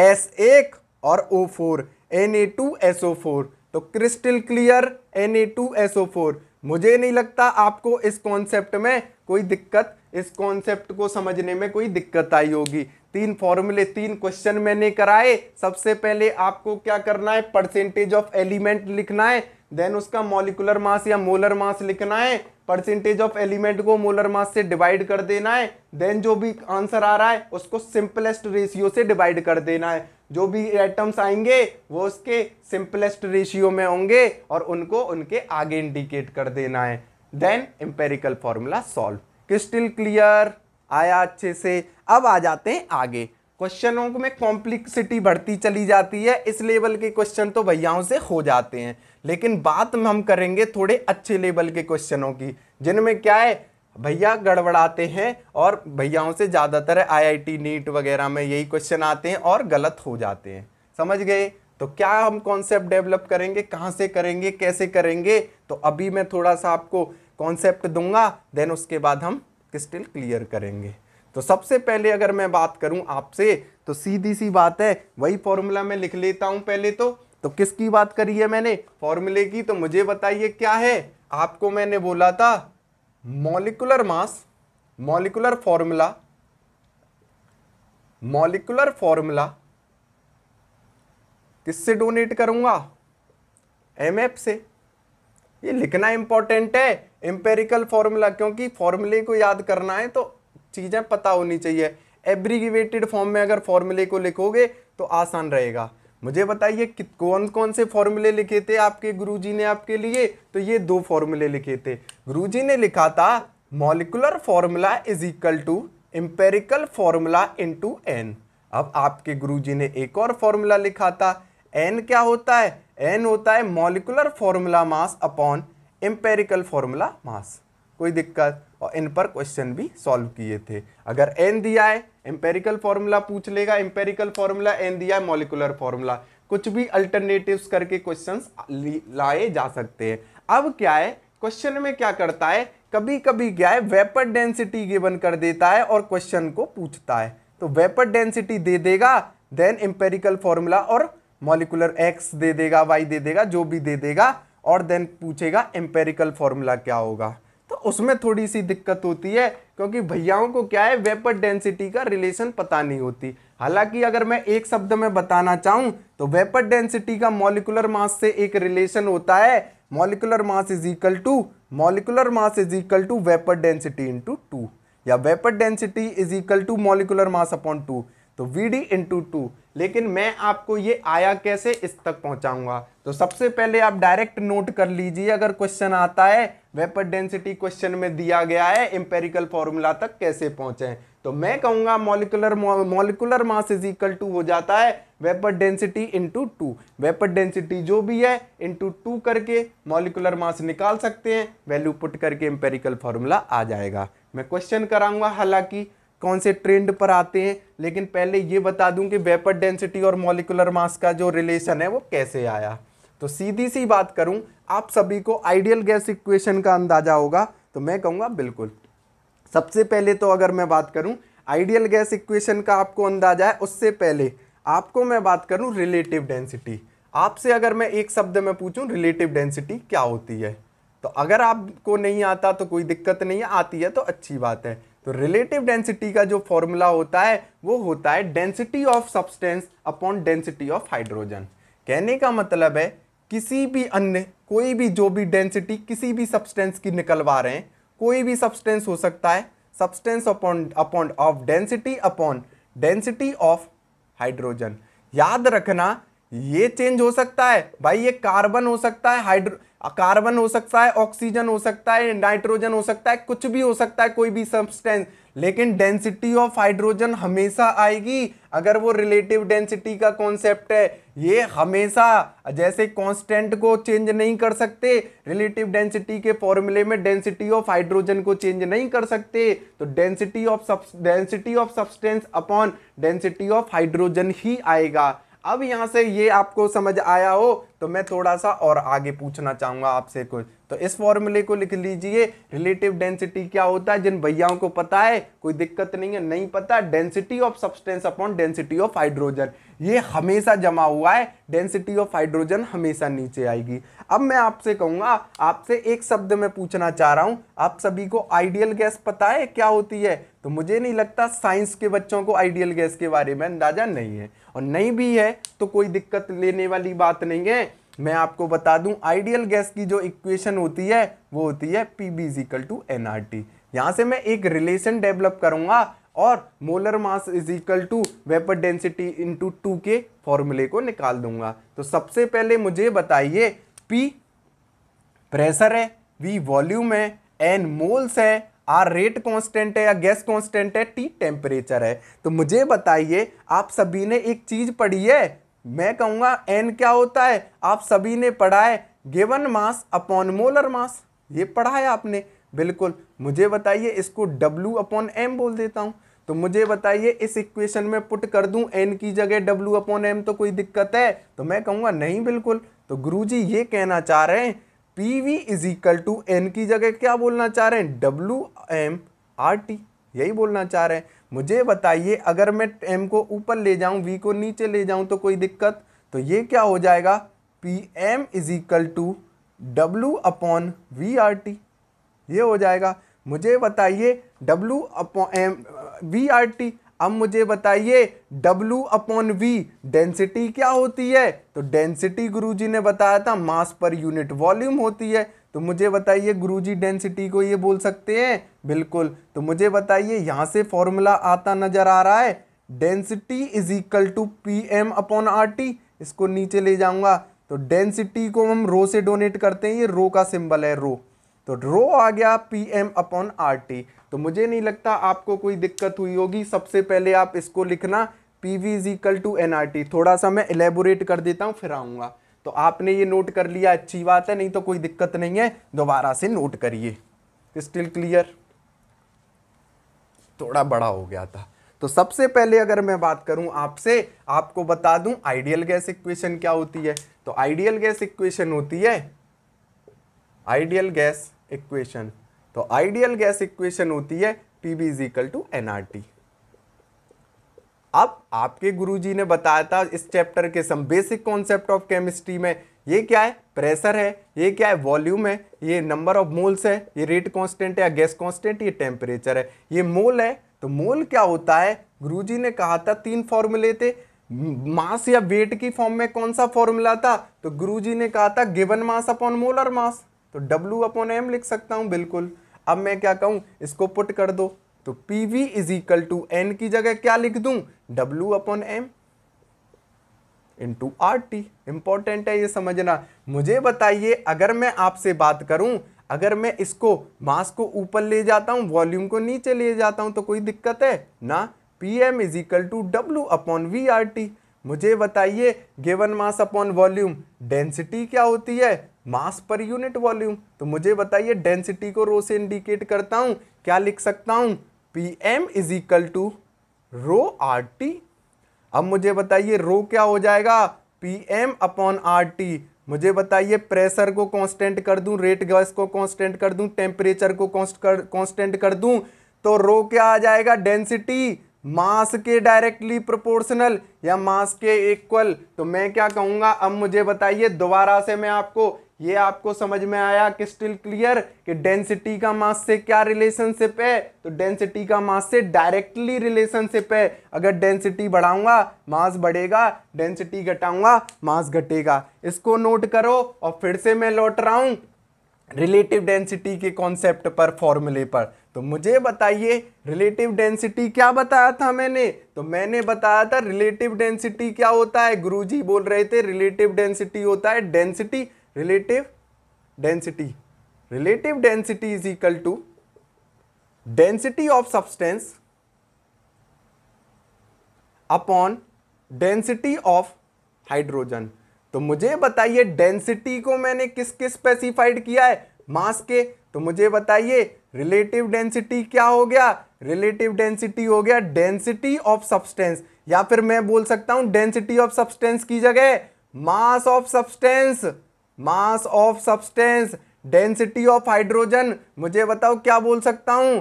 एस एक और O four N A two S O four तो crystal clear N A two S O four मुझे नहीं लगता आपको इस कॉन्सेप्ट में कोई दिक्कत इस कॉन्सेप्ट को समझने में कोई दिक्कत आई होगी तीन फॉर्मूले तीन क्वेश्चन मैंने कराए सबसे पहले आपको क्या करना है परसेंटेज ऑफ एलिमेंट लिखना है देन उसका मॉलिकुलर मास या मोलर मास लिखना है परसेंटेज ऑफ एलिमेंट को मोलर मास से डिवाइड कर देना है देन जो भी आंसर आ रहा है उसको सिंपलेस्ट रेशियो से डिवाइड कर देना है जो भी एटम्स आएंगे वो उसके सिंपलेस्ट रेशियो में होंगे और उनको उनके आगे इंडिकेट कर देना है then empirical formula solve crystal clear आया अच्छे से अब आ जाते हैं आगे क्वेश्चनों में कॉम्प्लिकसिटी बढ़ती चली जाती है इस लेवल के क्वेश्चन तो भैयाओं से हो जाते हैं लेकिन बात में हम करेंगे थोड़े अच्छे लेवल के क्वेश्चनों की जिनमें क्या है भैया गड़बड़ाते हैं और भैयाओं से ज़्यादातर आईआईटी नीट वगैरह में यही क्वेश्चन आते हैं और गलत हो जाते हैं समझ गए तो क्या हम कॉन्सेप्ट डेवलप करेंगे कहाँ से करेंगे कैसे करेंगे तो अभी मैं थोड़ा सा आपको कॉन्सेप्ट दूंगा देन उसके बाद हम क्रिस्टल क्लियर करेंगे तो सबसे पहले अगर मैं बात करूं आपसे तो सीधी सी बात है वही फॉर्मूला मैं लिख लेता हूं पहले तो तो किसकी बात करी है मैंने फॉर्मूले की तो मुझे बताइए क्या है आपको मैंने बोला था molecular mass molecular formula molecular formula किससे डोनेट करूंगा एम से ये लिखना इंपॉर्टेंट है एम्पेरिकल फॉर्मूला क्योंकि फॉर्मूले को याद करना है तो चीज़ें पता होनी चाहिए एब्रीगिवेटेड फॉर्म में अगर फॉर्मूले को लिखोगे तो आसान रहेगा मुझे बताइए कौन कौन से फॉर्मूले लिखे थे आपके गुरुजी ने आपके लिए तो ये दो फॉर्मूले लिखे थे गुरुजी ने लिखा था molecular formula is equal to empirical formula into N अब आपके गुरुजी ने एक और फॉर्मूला लिखा था एन क्या होता है एन होता है molecular formula mass upon empirical formula mass कोई दिक्कत और इन पर क्वेश्चन भी सॉल्व किए थे अगर एन दिया है एम्पेरिकल फॉर्मूला पूछ लेगा एम्पेरिकल फॉर्मूला एन दिया है मॉलिकुलर फॉर्मूला कुछ भी अल्टरनेटिव्स करके क्वेश्चंस लाए जा सकते हैं अब क्या है क्वेश्चन में क्या करता है कभी कभी क्या है वेपर डेंसिटी गिवन कर देता है और क्वेश्चन को पूछता है तो वेपर डेंसिटी दे देगा देन एम्पेरिकल फॉर्मूला और मॉलिकुलर एक्स दे देगा वाई दे देगा जो भी दे देगा और देन पूछेगा एम्पेरिकल फॉर्मूला क्या होगा तो उसमें थोड़ी सी दिक्कत होती है क्योंकि भैयाओं को क्या है वेपर डेंसिटी का रिलेशन पता नहीं होती हालांकि अगर मैं एक शब्द में बताना चाहूँ तो वेपर डेंसिटी का मॉलिकुलर मास से एक रिलेशन होता है molecular mass is equal to molecular mass is equal to vapour density into two या vapour density is equal to molecular mass upon two तो वी डी इंटू टू लेकिन मैं आपको ये आया कैसे इस तक पहुंचाऊंगा तो सबसे पहले आप डायरेक्ट नोट कर लीजिए अगर क्वेश्चन आता है वेपर डेंसिटी क्वेश्चन में दिया गया है एम्पेरिकल फॉर्मूला तक कैसे पहुंचे तो मैं कहूंगा molecular molecular mass is equal to हो जाता है vapour density into two vapour density जो भी है इंटू टू करके मॉलिकुलर मास निकाल सकते हैं वैल्यू पुट करके एम्पेरिकल फॉर्मूला आ जाएगा मैं क्वेश्चन कराऊंगा हालांकि कौन से ट्रेंड पर आते हैं लेकिन पहले ये बता दूं कि वेपर डेंसिटी और मॉलिकुलर मास का जो रिलेशन है वो कैसे आया तो सीधी सी बात करूं आप सभी को आइडियल गैस इक्वेशन का अंदाज़ा होगा तो मैं कहूँगा बिल्कुल सबसे पहले तो अगर मैं बात करूँ आइडियल गैस इक्वेशन का आपको अंदाज़ा है उससे पहले आपको मैं बात करूँ रिलेटिव डेंसिटी आपसे अगर मैं एक शब्द में पूछूँ रिलेटिव डेंसिटी क्या होती है तो अगर आपको नहीं आता तो कोई दिक्कत नहीं है आती है तो अच्छी बात है तो रिलेटिव डेंसिटी का जो फॉर्मूला होता है वो होता है density of substance upon density of hydrogen कहने का मतलब है किसी भी अन्य कोई भी जो भी डेंसिटी किसी भी सब्सटेंस की निकलवा रहे हैं कोई भी सब्सटेंस हो सकता है substance upon upon of density upon density of hydrogen याद रखना ये चेंज हो सकता है भाई ये कार्बन हो सकता है हाइड्रो कार्बन हो सकता है ऑक्सीजन हो सकता है नाइट्रोजन हो सकता है कुछ भी हो सकता है कोई भी सब्सटेंस लेकिन डेंसिटी ऑफ हाइड्रोजन हमेशा आएगी अगर वो रिलेटिव डेंसिटी का कॉन्सेप्ट है ये हमेशा जैसे कांस्टेंट को चेंज नहीं कर सकते रिलेटिव डेंसिटी के फॉर्मूले में डेंसिटी ऑफ हाइड्रोजन को चेंज नहीं कर सकते तो density of density of substance upon density of hydrogen ही आएगा अब यहाँ से ये आपको समझ आया हो तो मैं थोड़ा सा और आगे पूछना चाहूँगा आपसे कुछ तो इस फॉर्मूले को लिख लीजिए रिलेटिव डेंसिटी क्या होता है जिन भैयाओं को पता है कोई दिक्कत नहीं है नहीं पता density of substance upon density of hydrogen ये हमेशा जमा हुआ है डेंसिटी ऑफ हाइड्रोजन हमेशा नीचे आएगी अब मैं आपसे कहूँगा आपसे एक शब्द में पूछना चाह रहा हूँ आप सभी को आइडियल गैस पता है क्या होती है तो मुझे नहीं लगता साइंस के बच्चों को आइडियल गैस के बारे में अंदाजा नहीं है और नहीं भी है तो कोई दिक्कत लेने वाली बात नहीं है मैं आपको बता दूं आइडियल गैस की जो इक्वेशन होती है वो होती है P V is equal to N R T यहाँ से मैं एक रिलेशन डेवलप करूंगा और molar mass is equal to vapour density into two के फॉर्मूले को निकाल दूंगा तो सबसे पहले मुझे बताइए पी प्रेशर है वी वॉल्यूम है एन मोल्स है आर रेट कांस्टेंट है या गैस कांस्टेंट है टी टेम्परेचर है तो मुझे बताइए आप सभी ने एक चीज़ पढ़ी है मैं कहूंगा एन क्या होता है आप सभी ने पढ़ा है given mass upon molar mass ये पढ़ा है आपने बिल्कुल मुझे बताइए इसको डब्ल्यू अपॉन एम बोल देता हूँ तो मुझे बताइए इस इक्वेशन में पुट कर दूं एन की जगह डब्ल्यू अपॉन एम तो कोई दिक्कत है तो मैं कहूंगा नहीं बिल्कुल तो गुरुजी ये कहना चाह रहे हैं P V is equal to N की जगह क्या बोलना चाह रहे हैं डब्ल्यू एम आर टी यही बोलना चाह रहे हैं मुझे बताइए अगर मैं एम को ऊपर ले जाऊं वी को नीचे ले जाऊं तो कोई दिक्कत तो ये क्या हो जाएगा P M is equal to W upon V R T ये हो जाएगा मुझे बताइए W upon M V R T अब मुझे बताइए W अपॉन वी डेंसिटी क्या होती है तो डेंसिटी गुरुजी ने बताया था मास पर यूनिट वॉल्यूम होती है तो मुझे बताइए गुरुजी डेंसिटी को ये बोल सकते हैं बिल्कुल तो मुझे बताइए यहाँ से फॉर्मूला आता नज़र आ रहा है density is equal to P M upon R T इसको नीचे ले जाऊँगा तो डेंसिटी को हम रो से डोनेट करते हैं ये रो का सिंबल है रो तो रो आ गया P M upon R T तो मुझे नहीं लगता आपको कोई दिक्कत हुई होगी सबसे पहले आप इसको लिखना P V is equal to N R T थोड़ा सा मैं एलेबोरेट कर देता हूँ फिर आऊँगा तो आपने ये नोट कर लिया अच्छी बात है नहीं तो कोई दिक्कत नहीं है दोबारा से नोट करिए स्टिल क्लियर थोड़ा बड़ा हो गया था तो सबसे पहले अगर मैं बात करूं आपसे आपको बता दूं आइडियल गैस इक्वेशन क्या होती है तो आइडियल गैस इक्वेशन होती है आइडियल गैस इक्वेशन तो आइडियल गैस इक्वेशन होती है P V is equal to N R T अब आपके गुरुजी ने बताया था इस चैप्टर के some basic concept of chemistry में ये क्या है प्रेशर है ये क्या है वॉल्यूम है ये नंबर ऑफ मोल्स है ये रेट कांस्टेंट है या गैस कांस्टेंट ये टेम्परेचर है ये मोल है तो मोल क्या होता है गुरुजी ने कहा था तीन फॉर्मूले थे मास या वेट की फॉर्म में कौन सा फॉर्मूला था तो गुरुजी ने कहा था given mass upon molar mass तो डब्ल्यू अपॉन एम लिख सकता हूँ बिल्कुल अब मैं क्या कहूँ इसको पुट कर दो तो P V is equal to N की जगह क्या लिख दूँ W upon M into R T important है ये समझना मुझे बताइए अगर मैं आपसे बात करूं अगर मैं इसको मास को ऊपर ले जाता हूं वॉल्यूम को नीचे ले जाता हूं तो कोई दिक्कत है ना P M is equal to W upon V R T मुझे बताइए given mass upon volume density क्या होती है मास पर यूनिट वॉल्यूम तो मुझे बताइए डेंसिटी को रो से इंडिकेट करता हूं क्या लिख सकता हूँ P M is equal to rho R T अब मुझे बताइए रो क्या हो जाएगा P M upon R T मुझे बताइए प्रेशर को कांस्टेंट कर दूं रेट गैस को कांस्टेंट कर दूं टेम्परेचर को कांस्टेंट कर दूं तो रो क्या आ जाएगा डेंसिटी मास के डायरेक्टली प्रोपोर्शनल या मास के इक्वल तो मैं क्या कहूँगा अब मुझे बताइए दोबारा से मैं आपको ये आपको समझ में आया कि स्टिल क्लियर कि डेंसिटी का मास से क्या रिलेशनशिप है तो डेंसिटी का मास से डायरेक्टली रिलेशनशिप है अगर डेंसिटी बढ़ाऊंगा मास बढ़ेगा डेंसिटी घटाऊंगा मास घटेगा इसको नोट करो और फिर से मैं लौट रहा हूँ रिलेटिव डेंसिटी के कॉन्सेप्ट पर फॉर्मूले पर तो मुझे बताइए रिलेटिव डेंसिटी क्या बताया था मैंने तो मैंने बताया था रिलेटिव डेंसिटी क्या होता है गुरुजी बोल रहे थे रिलेटिव डेंसिटी होता है density relative density relative density is equal to density of substance upon density of hydrogen तो मुझे बताइए डेंसिटी को मैंने किस किस स्पेसिफाइड किया है मास के तो मुझे बताइए रिलेटिव डेंसिटी क्या हो गया रिलेटिव डेंसिटी हो गया डेंसिटी ऑफ सब्सटेंस या फिर मैं बोल सकता हूं डेंसिटी ऑफ सब्सटेंस की जगह mass of substance mass of substance density of hydrogen मुझे बताओ क्या बोल सकता हूँ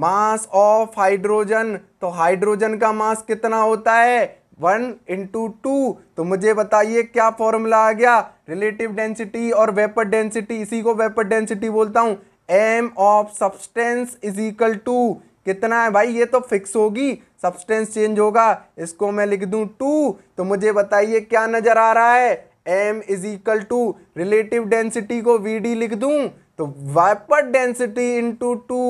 मास ऑफ हाइड्रोजन तो हाइड्रोजन का मास कितना होता है वन इंटू टू तो मुझे बताइए क्या फॉर्मूला आ गया रिलेटिव डेंसिटी और वेपर डेंसिटी इसी को वेपर डेंसिटी बोलता हूँ M of substance is equal to कितना है भाई ये तो फिक्स होगी सब्सटेंस चेंज होगा इसको मैं लिख दूँ टू तो मुझे बताइए क्या नज़र आ रहा है M is equal to relative density को वी डी लिख दूं तो vapour density into two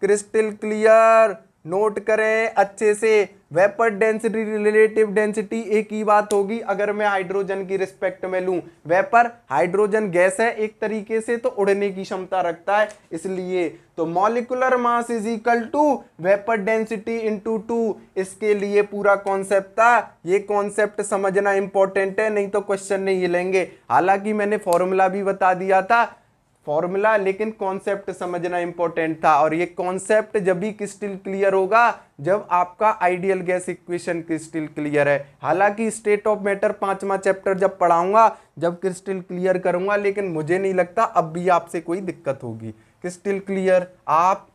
crystal clear note करें अच्छे से वेपर डेंसिटी रिलेटिव डेंसिटी एक ही बात होगी अगर मैं हाइड्रोजन की रिस्पेक्ट में लूं वेपर हाइड्रोजन गैस है एक तरीके से तो उड़ने की क्षमता रखता है इसलिए तो molecular mass is equal to vapour density into two इसके लिए पूरा कॉन्सेप्ट था ये कॉन्सेप्ट समझना इंपॉर्टेंट है नहीं तो क्वेश्चन नहीं हिलेंगे हालांकि मैंने फॉर्मूला भी बता दिया था फॉर्मूला लेकिन कॉन्सेप्ट समझना इंपॉर्टेंट था और ये कॉन्सेप्ट जब भी क्रिस्टल क्लियर होगा जब आपका ideal gas equation crystal clear है हालांकि स्टेट ऑफ मैटर पांचवा चैप्टर जब पढ़ाऊंगा जब क्रिस्टल क्लियर करूंगा लेकिन मुझे नहीं लगता अब भी आपसे कोई दिक्कत होगी क्रिस्टल क्लियर आप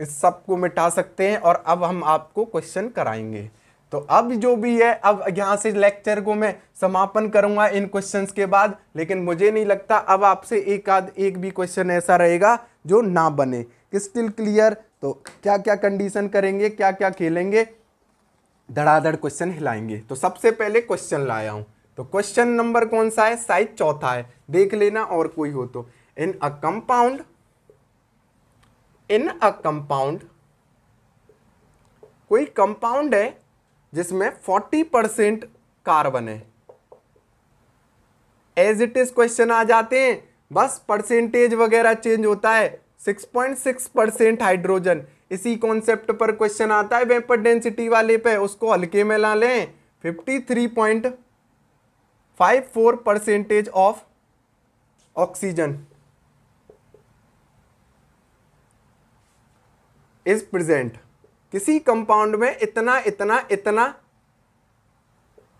इस सबको मिटा सकते हैं और अब हम आपको क्वेश्चन कराएंगे तो अब जो भी है अब यहाँ से लेक्चर को मैं समापन करूँगा इन क्वेश्चंस के बाद लेकिन मुझे नहीं लगता अब आपसे एक आध एक भी क्वेश्चन ऐसा रहेगा जो ना बने स्टिल क्लियर तो क्या क्या कंडीशन करेंगे क्या क्या खेलेंगे धड़ाधड़ क्वेश्चन हिलाएंगे तो सबसे पहले क्वेश्चन लाया हूँ तो क्वेश्चन नंबर कौन सा है साइज चौथा है देख लेना और कोई हो तो in a compound in a compound कोई कंपाउंड है जिसमें 40 परसेंट कार्बन है एज इट इज क्वेश्चन आ जाते हैं बस परसेंटेज वगैरह चेंज होता है 6.6 परसेंट हाइड्रोजन इसी कॉन्सेप्ट पर क्वेश्चन आता है वेपर डेंसिटी वाले पे उसको हल्के में ला लें 53.54 percentage of oxygen is present किसी कंपाउंड में इतना इतना इतना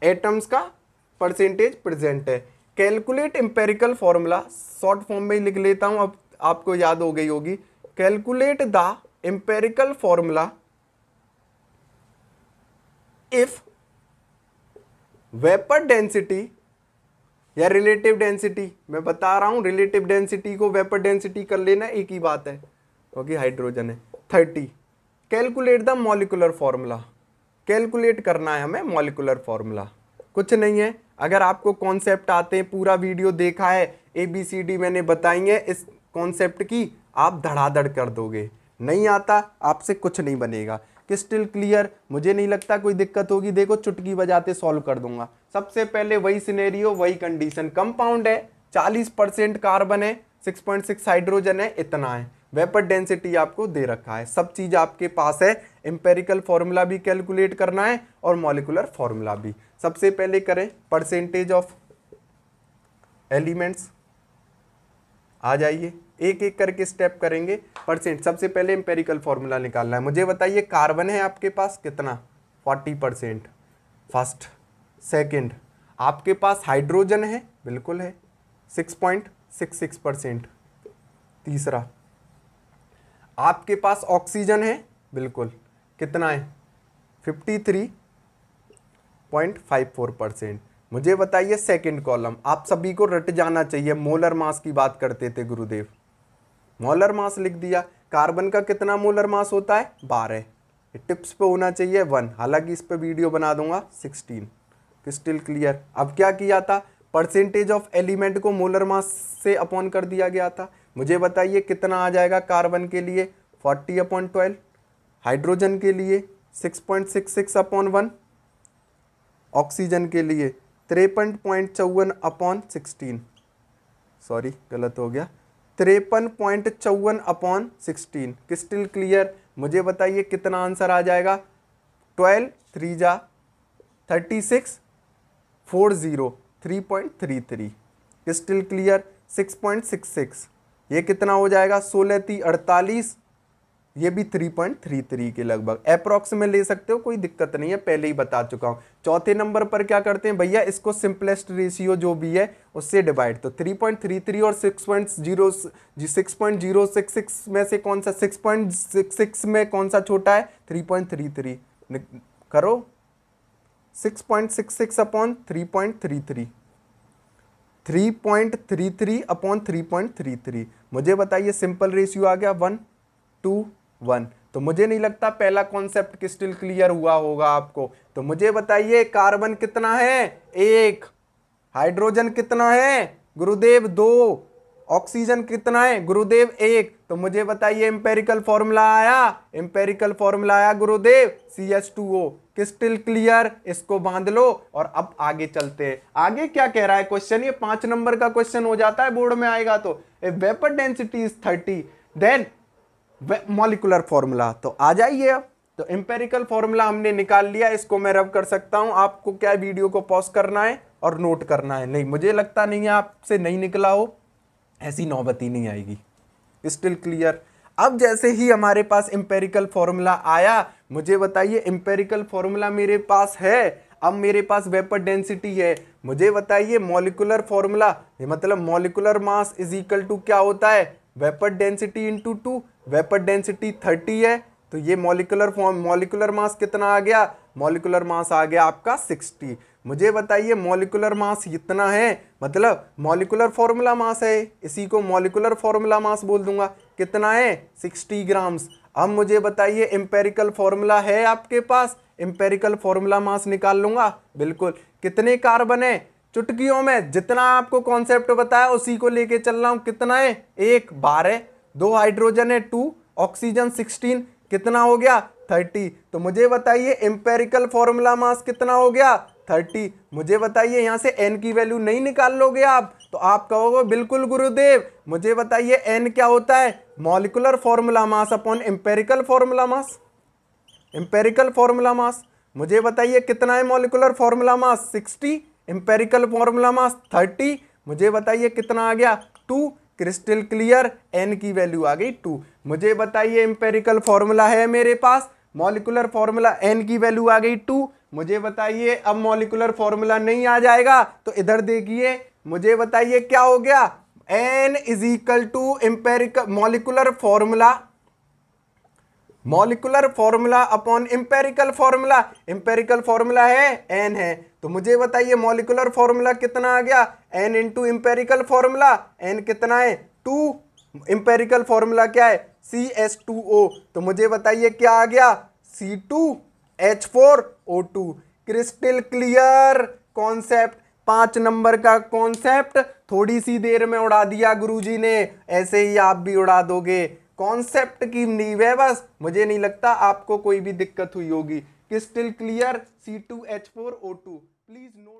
एटम्स का परसेंटेज प्रेजेंट है calculate empirical formula short form में लिख लेता हूं अब आपको याद हो गई होगी calculate the empirical formula if vapour density या रिलेटिव डेंसिटी मैं बता रहा हूं रिलेटिव डेंसिटी को वेपर डेंसिटी कर लेना एक ही बात है क्योंकि तो हाइड्रोजन है thirty calculate the molecular formula calculate करना है हमें मॉलिकुलर फॉर्मूला कुछ नहीं है अगर आपको कॉन्सेप्ट आते हैं पूरा वीडियो देखा है ए बी सी डी मैंने बताई है इस कॉन्सेप्ट की आप धड़ाधड़ कर दोगे नहीं आता आपसे कुछ नहीं बनेगा कि स्टिल क्लियर मुझे नहीं लगता कोई दिक्कत होगी देखो चुटकी बजाते सॉल्व कर दूंगा सबसे पहले वही सिनेरियो वही कंडीशन कंपाउंड है 40 परसेंट कार्बन है 6.6 हाइड्रोजन है इतना है वेपर डेंसिटी आपको दे रखा है सब चीज़ आपके पास है एम्पेरिकल फार्मूला भी कैलकुलेट करना है और मॉलिकुलर फॉर्मूला भी सबसे पहले करें परसेंटेज ऑफ एलिमेंट्स आ जाइए एक एक करके स्टेप करेंगे परसेंट सबसे पहले एम्पेरिकल फार्मूला निकालना है मुझे बताइए कार्बन है आपके पास कितना फोर्टी परसेंट फर्स्ट सेकेंड आपके पास हाइड्रोजन है बिल्कुल है six point six six percent तीसरा आपके पास ऑक्सीजन है बिल्कुल कितना है fifty three point five four percent मुझे बताइए सेकंड कॉलम आप सभी को रट जाना चाहिए मोलर मास की बात करते थे गुरुदेव मोलर मास लिख दिया कार्बन का कितना मोलर मास होता है बारह टिप्स पे होना चाहिए वन हालांकि इस पे वीडियो बना दूंगा सिक्सटीन स्टिल क्लियर अब क्या किया था परसेंटेज ऑफ एलिमेंट को मोलर मास से अपॉन कर दिया गया था मुझे बताइए कितना आ जाएगा कार्बन के लिए फोर्टी अपॉन ट्वेल्व हाइड्रोजन के लिए six point six six upon one oxygen के लिए तिरपन पॉइंट चौवन अपॉन सिक्सटीन सॉरी गलत हो गया तिरपन पॉइंट चौवन अपॉन सिक्सटीन क्रिस्टल क्लियर मुझे बताइए कितना आंसर आ जाएगा ट्वेल्व थ्री जा thirty six four zero three point three three crystal clear six point six six ये कितना हो जाएगा सोलह ती अड़तालीस ये भी थ्री पॉइंट थ्री थ्री के लगभग अप्रॉक्स में ले सकते हो कोई दिक्कत नहीं है पहले ही बता चुका हूँ चौथे नंबर पर क्या करते हैं भैया इसको सिंपलेस्ट रेशियो जो भी है उससे डिवाइड तो थ्री पॉइंट थ्री थ्री और six point zero six point zero six six में से कौन सा सिक्स पॉइंट सिक्स सिक्स में कौन सा छोटा है थ्री पॉइंट थ्री थ्री करो six point six six upon three point three three three point three three upon three point three three मुझे बताइए सिंपल रेशियो आ गया वन टू वन तो मुझे नहीं लगता पहला कॉन्सेप्ट स्टिल क्लियर हुआ होगा आपको तो मुझे बताइए कार्बन कितना है एक हाइड्रोजन कितना है गुरुदेव दो ऑक्सीजन कितना है गुरुदेव एक तो मुझे बताइए एम्पेरिकल फॉर्मूला आया एम्पेरिकल फॉर्मूला आया गुरुदेव C S two O crystal clear इसको बांध लो और अब आगे चलते आगे क्या कह रहा है क्वेश्चन ये पांच नंबर का क्वेश्चन हो जाता है बोर्ड में आएगा तो vapour density is thirty then molecular formula तो आ जाइए अब तो एम्पेरिकल फॉर्मूला हमने निकाल लिया इसको मैं रब कर सकता हूं आपको क्या वीडियो को पॉज करना है और नोट करना है नहीं मुझे लगता नहीं है आपसे नहीं निकला हो ऐसी नौबत ही नहीं आएगी स्टिल क्लियर अब जैसे ही हमारे पास एम्पेरिकल फॉर्मूला आया मुझे बताइए एम्पेरिकल फॉर्मूला मेरे पास है अब मेरे पास वेपर डेंसिटी है मुझे बताइए मॉलिकुलर फॉर्मूला मतलब molecular mass is equal to क्या होता है vapour density into two vapour density thirty है तो ये मॉलिकुलर फॉर्म मॉलिकुलर मास कितना आ गया मॉलिकुलर मास आ गया आपका सिक्सटी मुझे बताइए मॉलिकुलर मास इतना है मतलब मॉलिकुलर फॉर्मूला मास है इसी को मॉलिकुलर फॉर्मूला मास बोल दूंगा कितना है 60 ग्राम्स अब मुझे बताइए एम्पेरिकल फॉर्मूला है आपके पास एम्पेरिकल फॉर्मूला मास निकाल लूंगा बिल्कुल कितने कार्बन है चुटकियों में जितना आपको कॉन्सेप्ट बताया उसी को लेके चल रहा हूँ कितना है एक बारह दो हाइड्रोजन है टू ऑक्सीजन सिक्सटीन कितना हो गया थर्टी तो मुझे बताइए एम्पेरिकल फॉर्मूला मास कितना हो गया थर्टी मुझे बताइए यहाँ से एन की वैल्यू नहीं निकाल लोगे आप तो आप कहोगे बिल्कुल गुरुदेव मुझे बताइए एन क्या होता है molecular formula mass upon empirical formula mass empirical formula mass मुझे बताइए कितना है molecular formula mass sixty empirical formula mass thirty मुझे बताइए कितना आ गया टू क्रिस्टल क्लियर एन की वैल्यू आ गई टू मुझे बताइए एम्पेरिकल फॉर्मूला है मेरे पास मॉलिकुलर फॉर्मूला एन की वैल्यू आ गई टू मुझे बताइए अब मॉलिकुलर फॉर्मूला नहीं आ जाएगा तो इधर देखिए मुझे बताइए क्या हो गया n is equal to empirical molecular formula molecular formula upon empirical formula empirical formula है एन है तो मुझे बताइए मॉलिकुलर फॉर्मूला कितना आ गया n into empirical formula n कितना है टू एम्पेरिकल फॉर्मूला क्या है सी एस टू ओ तो मुझे बताइए क्या आ गया C two H four O two crystal clear concept पांच नंबर का कॉन्सेप्ट थोड़ी सी देर में उड़ा दिया गुरुजी ने ऐसे ही आप भी उड़ा दोगे कॉन्सेप्ट की नींव है बस मुझे नहीं लगता आपको कोई भी दिक्कत हुई होगी crystal clear C two H four O two please note